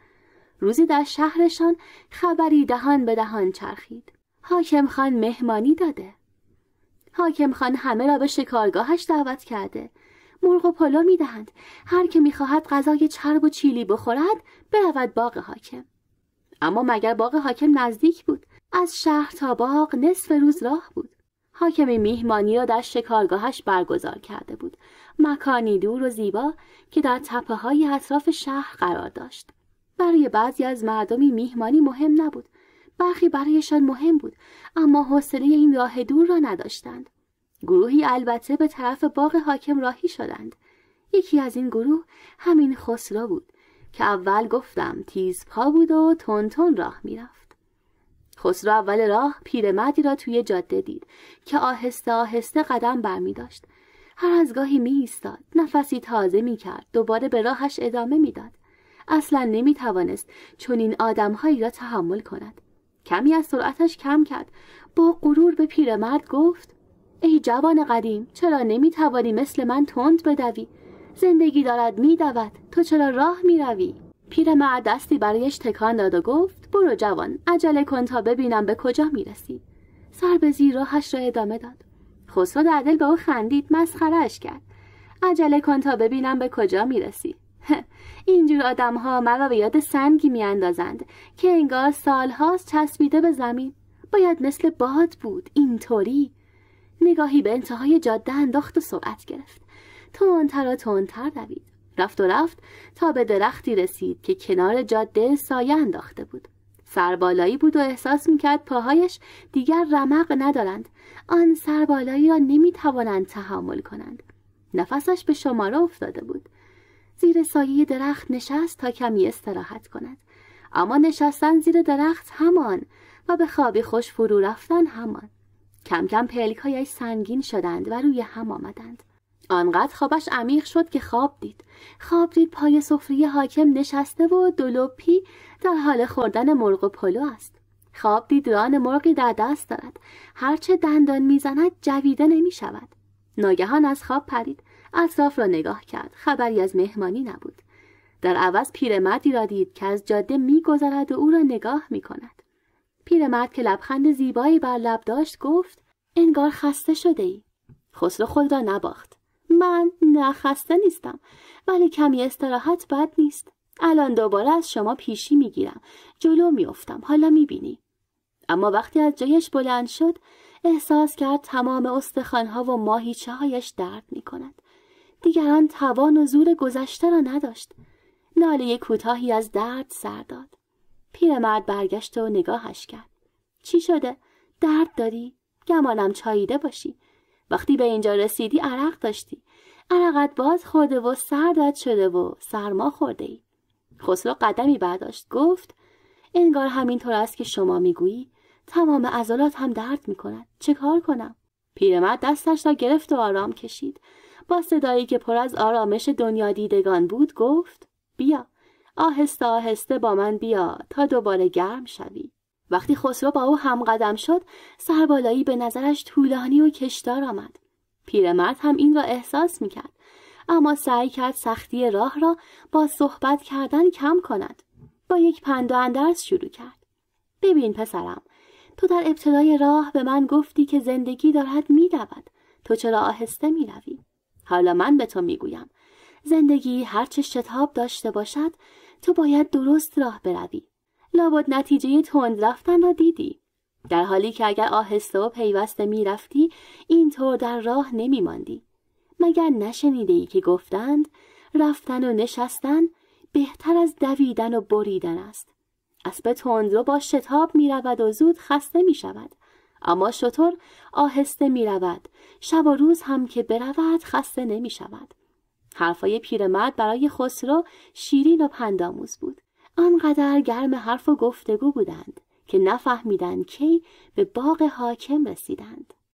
روزی در شهرشان خبری دهان به دهان چرخید حاکم خان مهمانی داده حاکم خان همه را به شکارگاهش دعوت کرده مرغ و پلو میدهند هر که میخواهد غذای چرب و چیلی بخورد برود باغ حاکم اما مگر باغ حاکم نزدیک بود از شهر تا باغ نصف روز راه بود حاکم میهمانی را در شکارگاهش برگزار کرده بود مکانی دور و زیبا که در تپه های اطراف شهر قرار داشت برای بعضی از مردمی میهمانی مهم نبود برخی برایشان مهم بود اما حوصله این راه دور را نداشتند گروهی البته به طرف باغ حاکم راهی شدند یکی از این گروه همین خسرو بود که اول گفتم تیز پا بود و تونتون راه میرفت خسرو اول راه پیرمردی را توی جاده دید که آهسته آهسته قدم برمی داشت هر از گاهی می ایستاد نفسی تازه می کرد دوباره به راهش ادامه میداد اصلا نمی توانست چون این آدمهایی را تحمل کند کمی از سرعتش کم کرد با غرور به پیرمرد گفت ای جوان قدیم چرا نمی مثل من تند بدوی زندگی دارد می دود تو چرا راه می روی مرد دستی برایش تکان داد و گفت برو جوان عجله کن تا ببینم به کجا می رسی سر به زیر راهش را ادامه داد خسرو در دل به او خندید مسخرهش کرد عجله کن تا ببینم به کجا می رسی *laughs* اینجور آدم ها مرا به یاد سنگی می اندازند که انگار سالهاست چسبیده به زمین باید مثل باد بود اینطوری نگاهی به انتهای جاده انداخت و سرعت گرفت تندتر و تر دوید رفت و رفت تا به درختی رسید که کنار جاده سایه انداخته بود سربالایی بود و احساس میکرد پاهایش دیگر رمق ندارند آن سربالایی را نمیتوانند تحمل کنند نفسش به شماره افتاده بود زیر سایه درخت نشست تا کمی استراحت کند اما نشستن زیر درخت همان و به خوابی خوش فرو رفتن همان کم کم پلکهایش سنگین شدند و روی هم آمدند آنقدر خوابش عمیق شد که خواب دید خواب دید پای سفری حاکم نشسته و دلوپی در حال خوردن مرغ و پلو است خواب دید ران مرغی در دست دارد هرچه دندان میزند جویده نمی شود ناگهان از خواب پرید اطراف را نگاه کرد خبری از مهمانی نبود در عوض پیرمردی را دید که از جاده میگذرد و او را نگاه می کند پیرمرد که لبخند زیبایی بر لب داشت گفت انگار خسته شده ای خسرو خود را نباخت من نه خسته نیستم ولی کمی استراحت بد نیست الان دوباره از شما پیشی میگیرم جلو میافتم حالا میبینی اما وقتی از جایش بلند شد احساس کرد تمام استخوانها و ماهیچه هایش درد میکند دیگران توان و زور گذشته را نداشت ناله کوتاهی از درد سر داد پیرمرد برگشت و نگاهش کرد چی شده درد داری گمانم چاییده باشی وقتی به اینجا رسیدی عرق داشتی عرقت باز خورده و سردت شده و سرما خورده ای خسرو قدمی برداشت گفت انگار همینطور است که شما میگویی تمام عضلات هم درد میکند چه کار کنم پیرمرد دستش را گرفت و آرام کشید با صدایی که پر از آرامش دنیا دیدگان بود گفت بیا آهسته آهسته با من بیا تا دوباره گرم شوی وقتی خسرو با او هم قدم شد سربالایی به نظرش طولانی و کشدار آمد پیرمرد هم این را احساس میکرد اما سعی کرد سختی راه را با صحبت کردن کم کند با یک پند و اندرز شروع کرد ببین پسرم تو در ابتدای راه به من گفتی که زندگی دارد میدود تو چرا آهسته میروی حالا من به تو میگویم زندگی هر چه شتاب داشته باشد تو باید درست راه بروی لابد نتیجه تند رفتن را دیدی در حالی که اگر آهسته و پیوسته میرفتی اینطور در راه ماندی. مگر نشنیده ای که گفتند رفتن و نشستن بهتر از دویدن و بریدن است اسب رو با شتاب می رود و زود خسته می شود اما شطور آهسته می رود شب و روز هم که برود خسته نمی شود حرفای پیرمرد برای خسرو شیرین و پندآموز بود آنقدر گرم حرف و گفتگو بودند که نفهمیدند کی به باغ حاکم رسیدند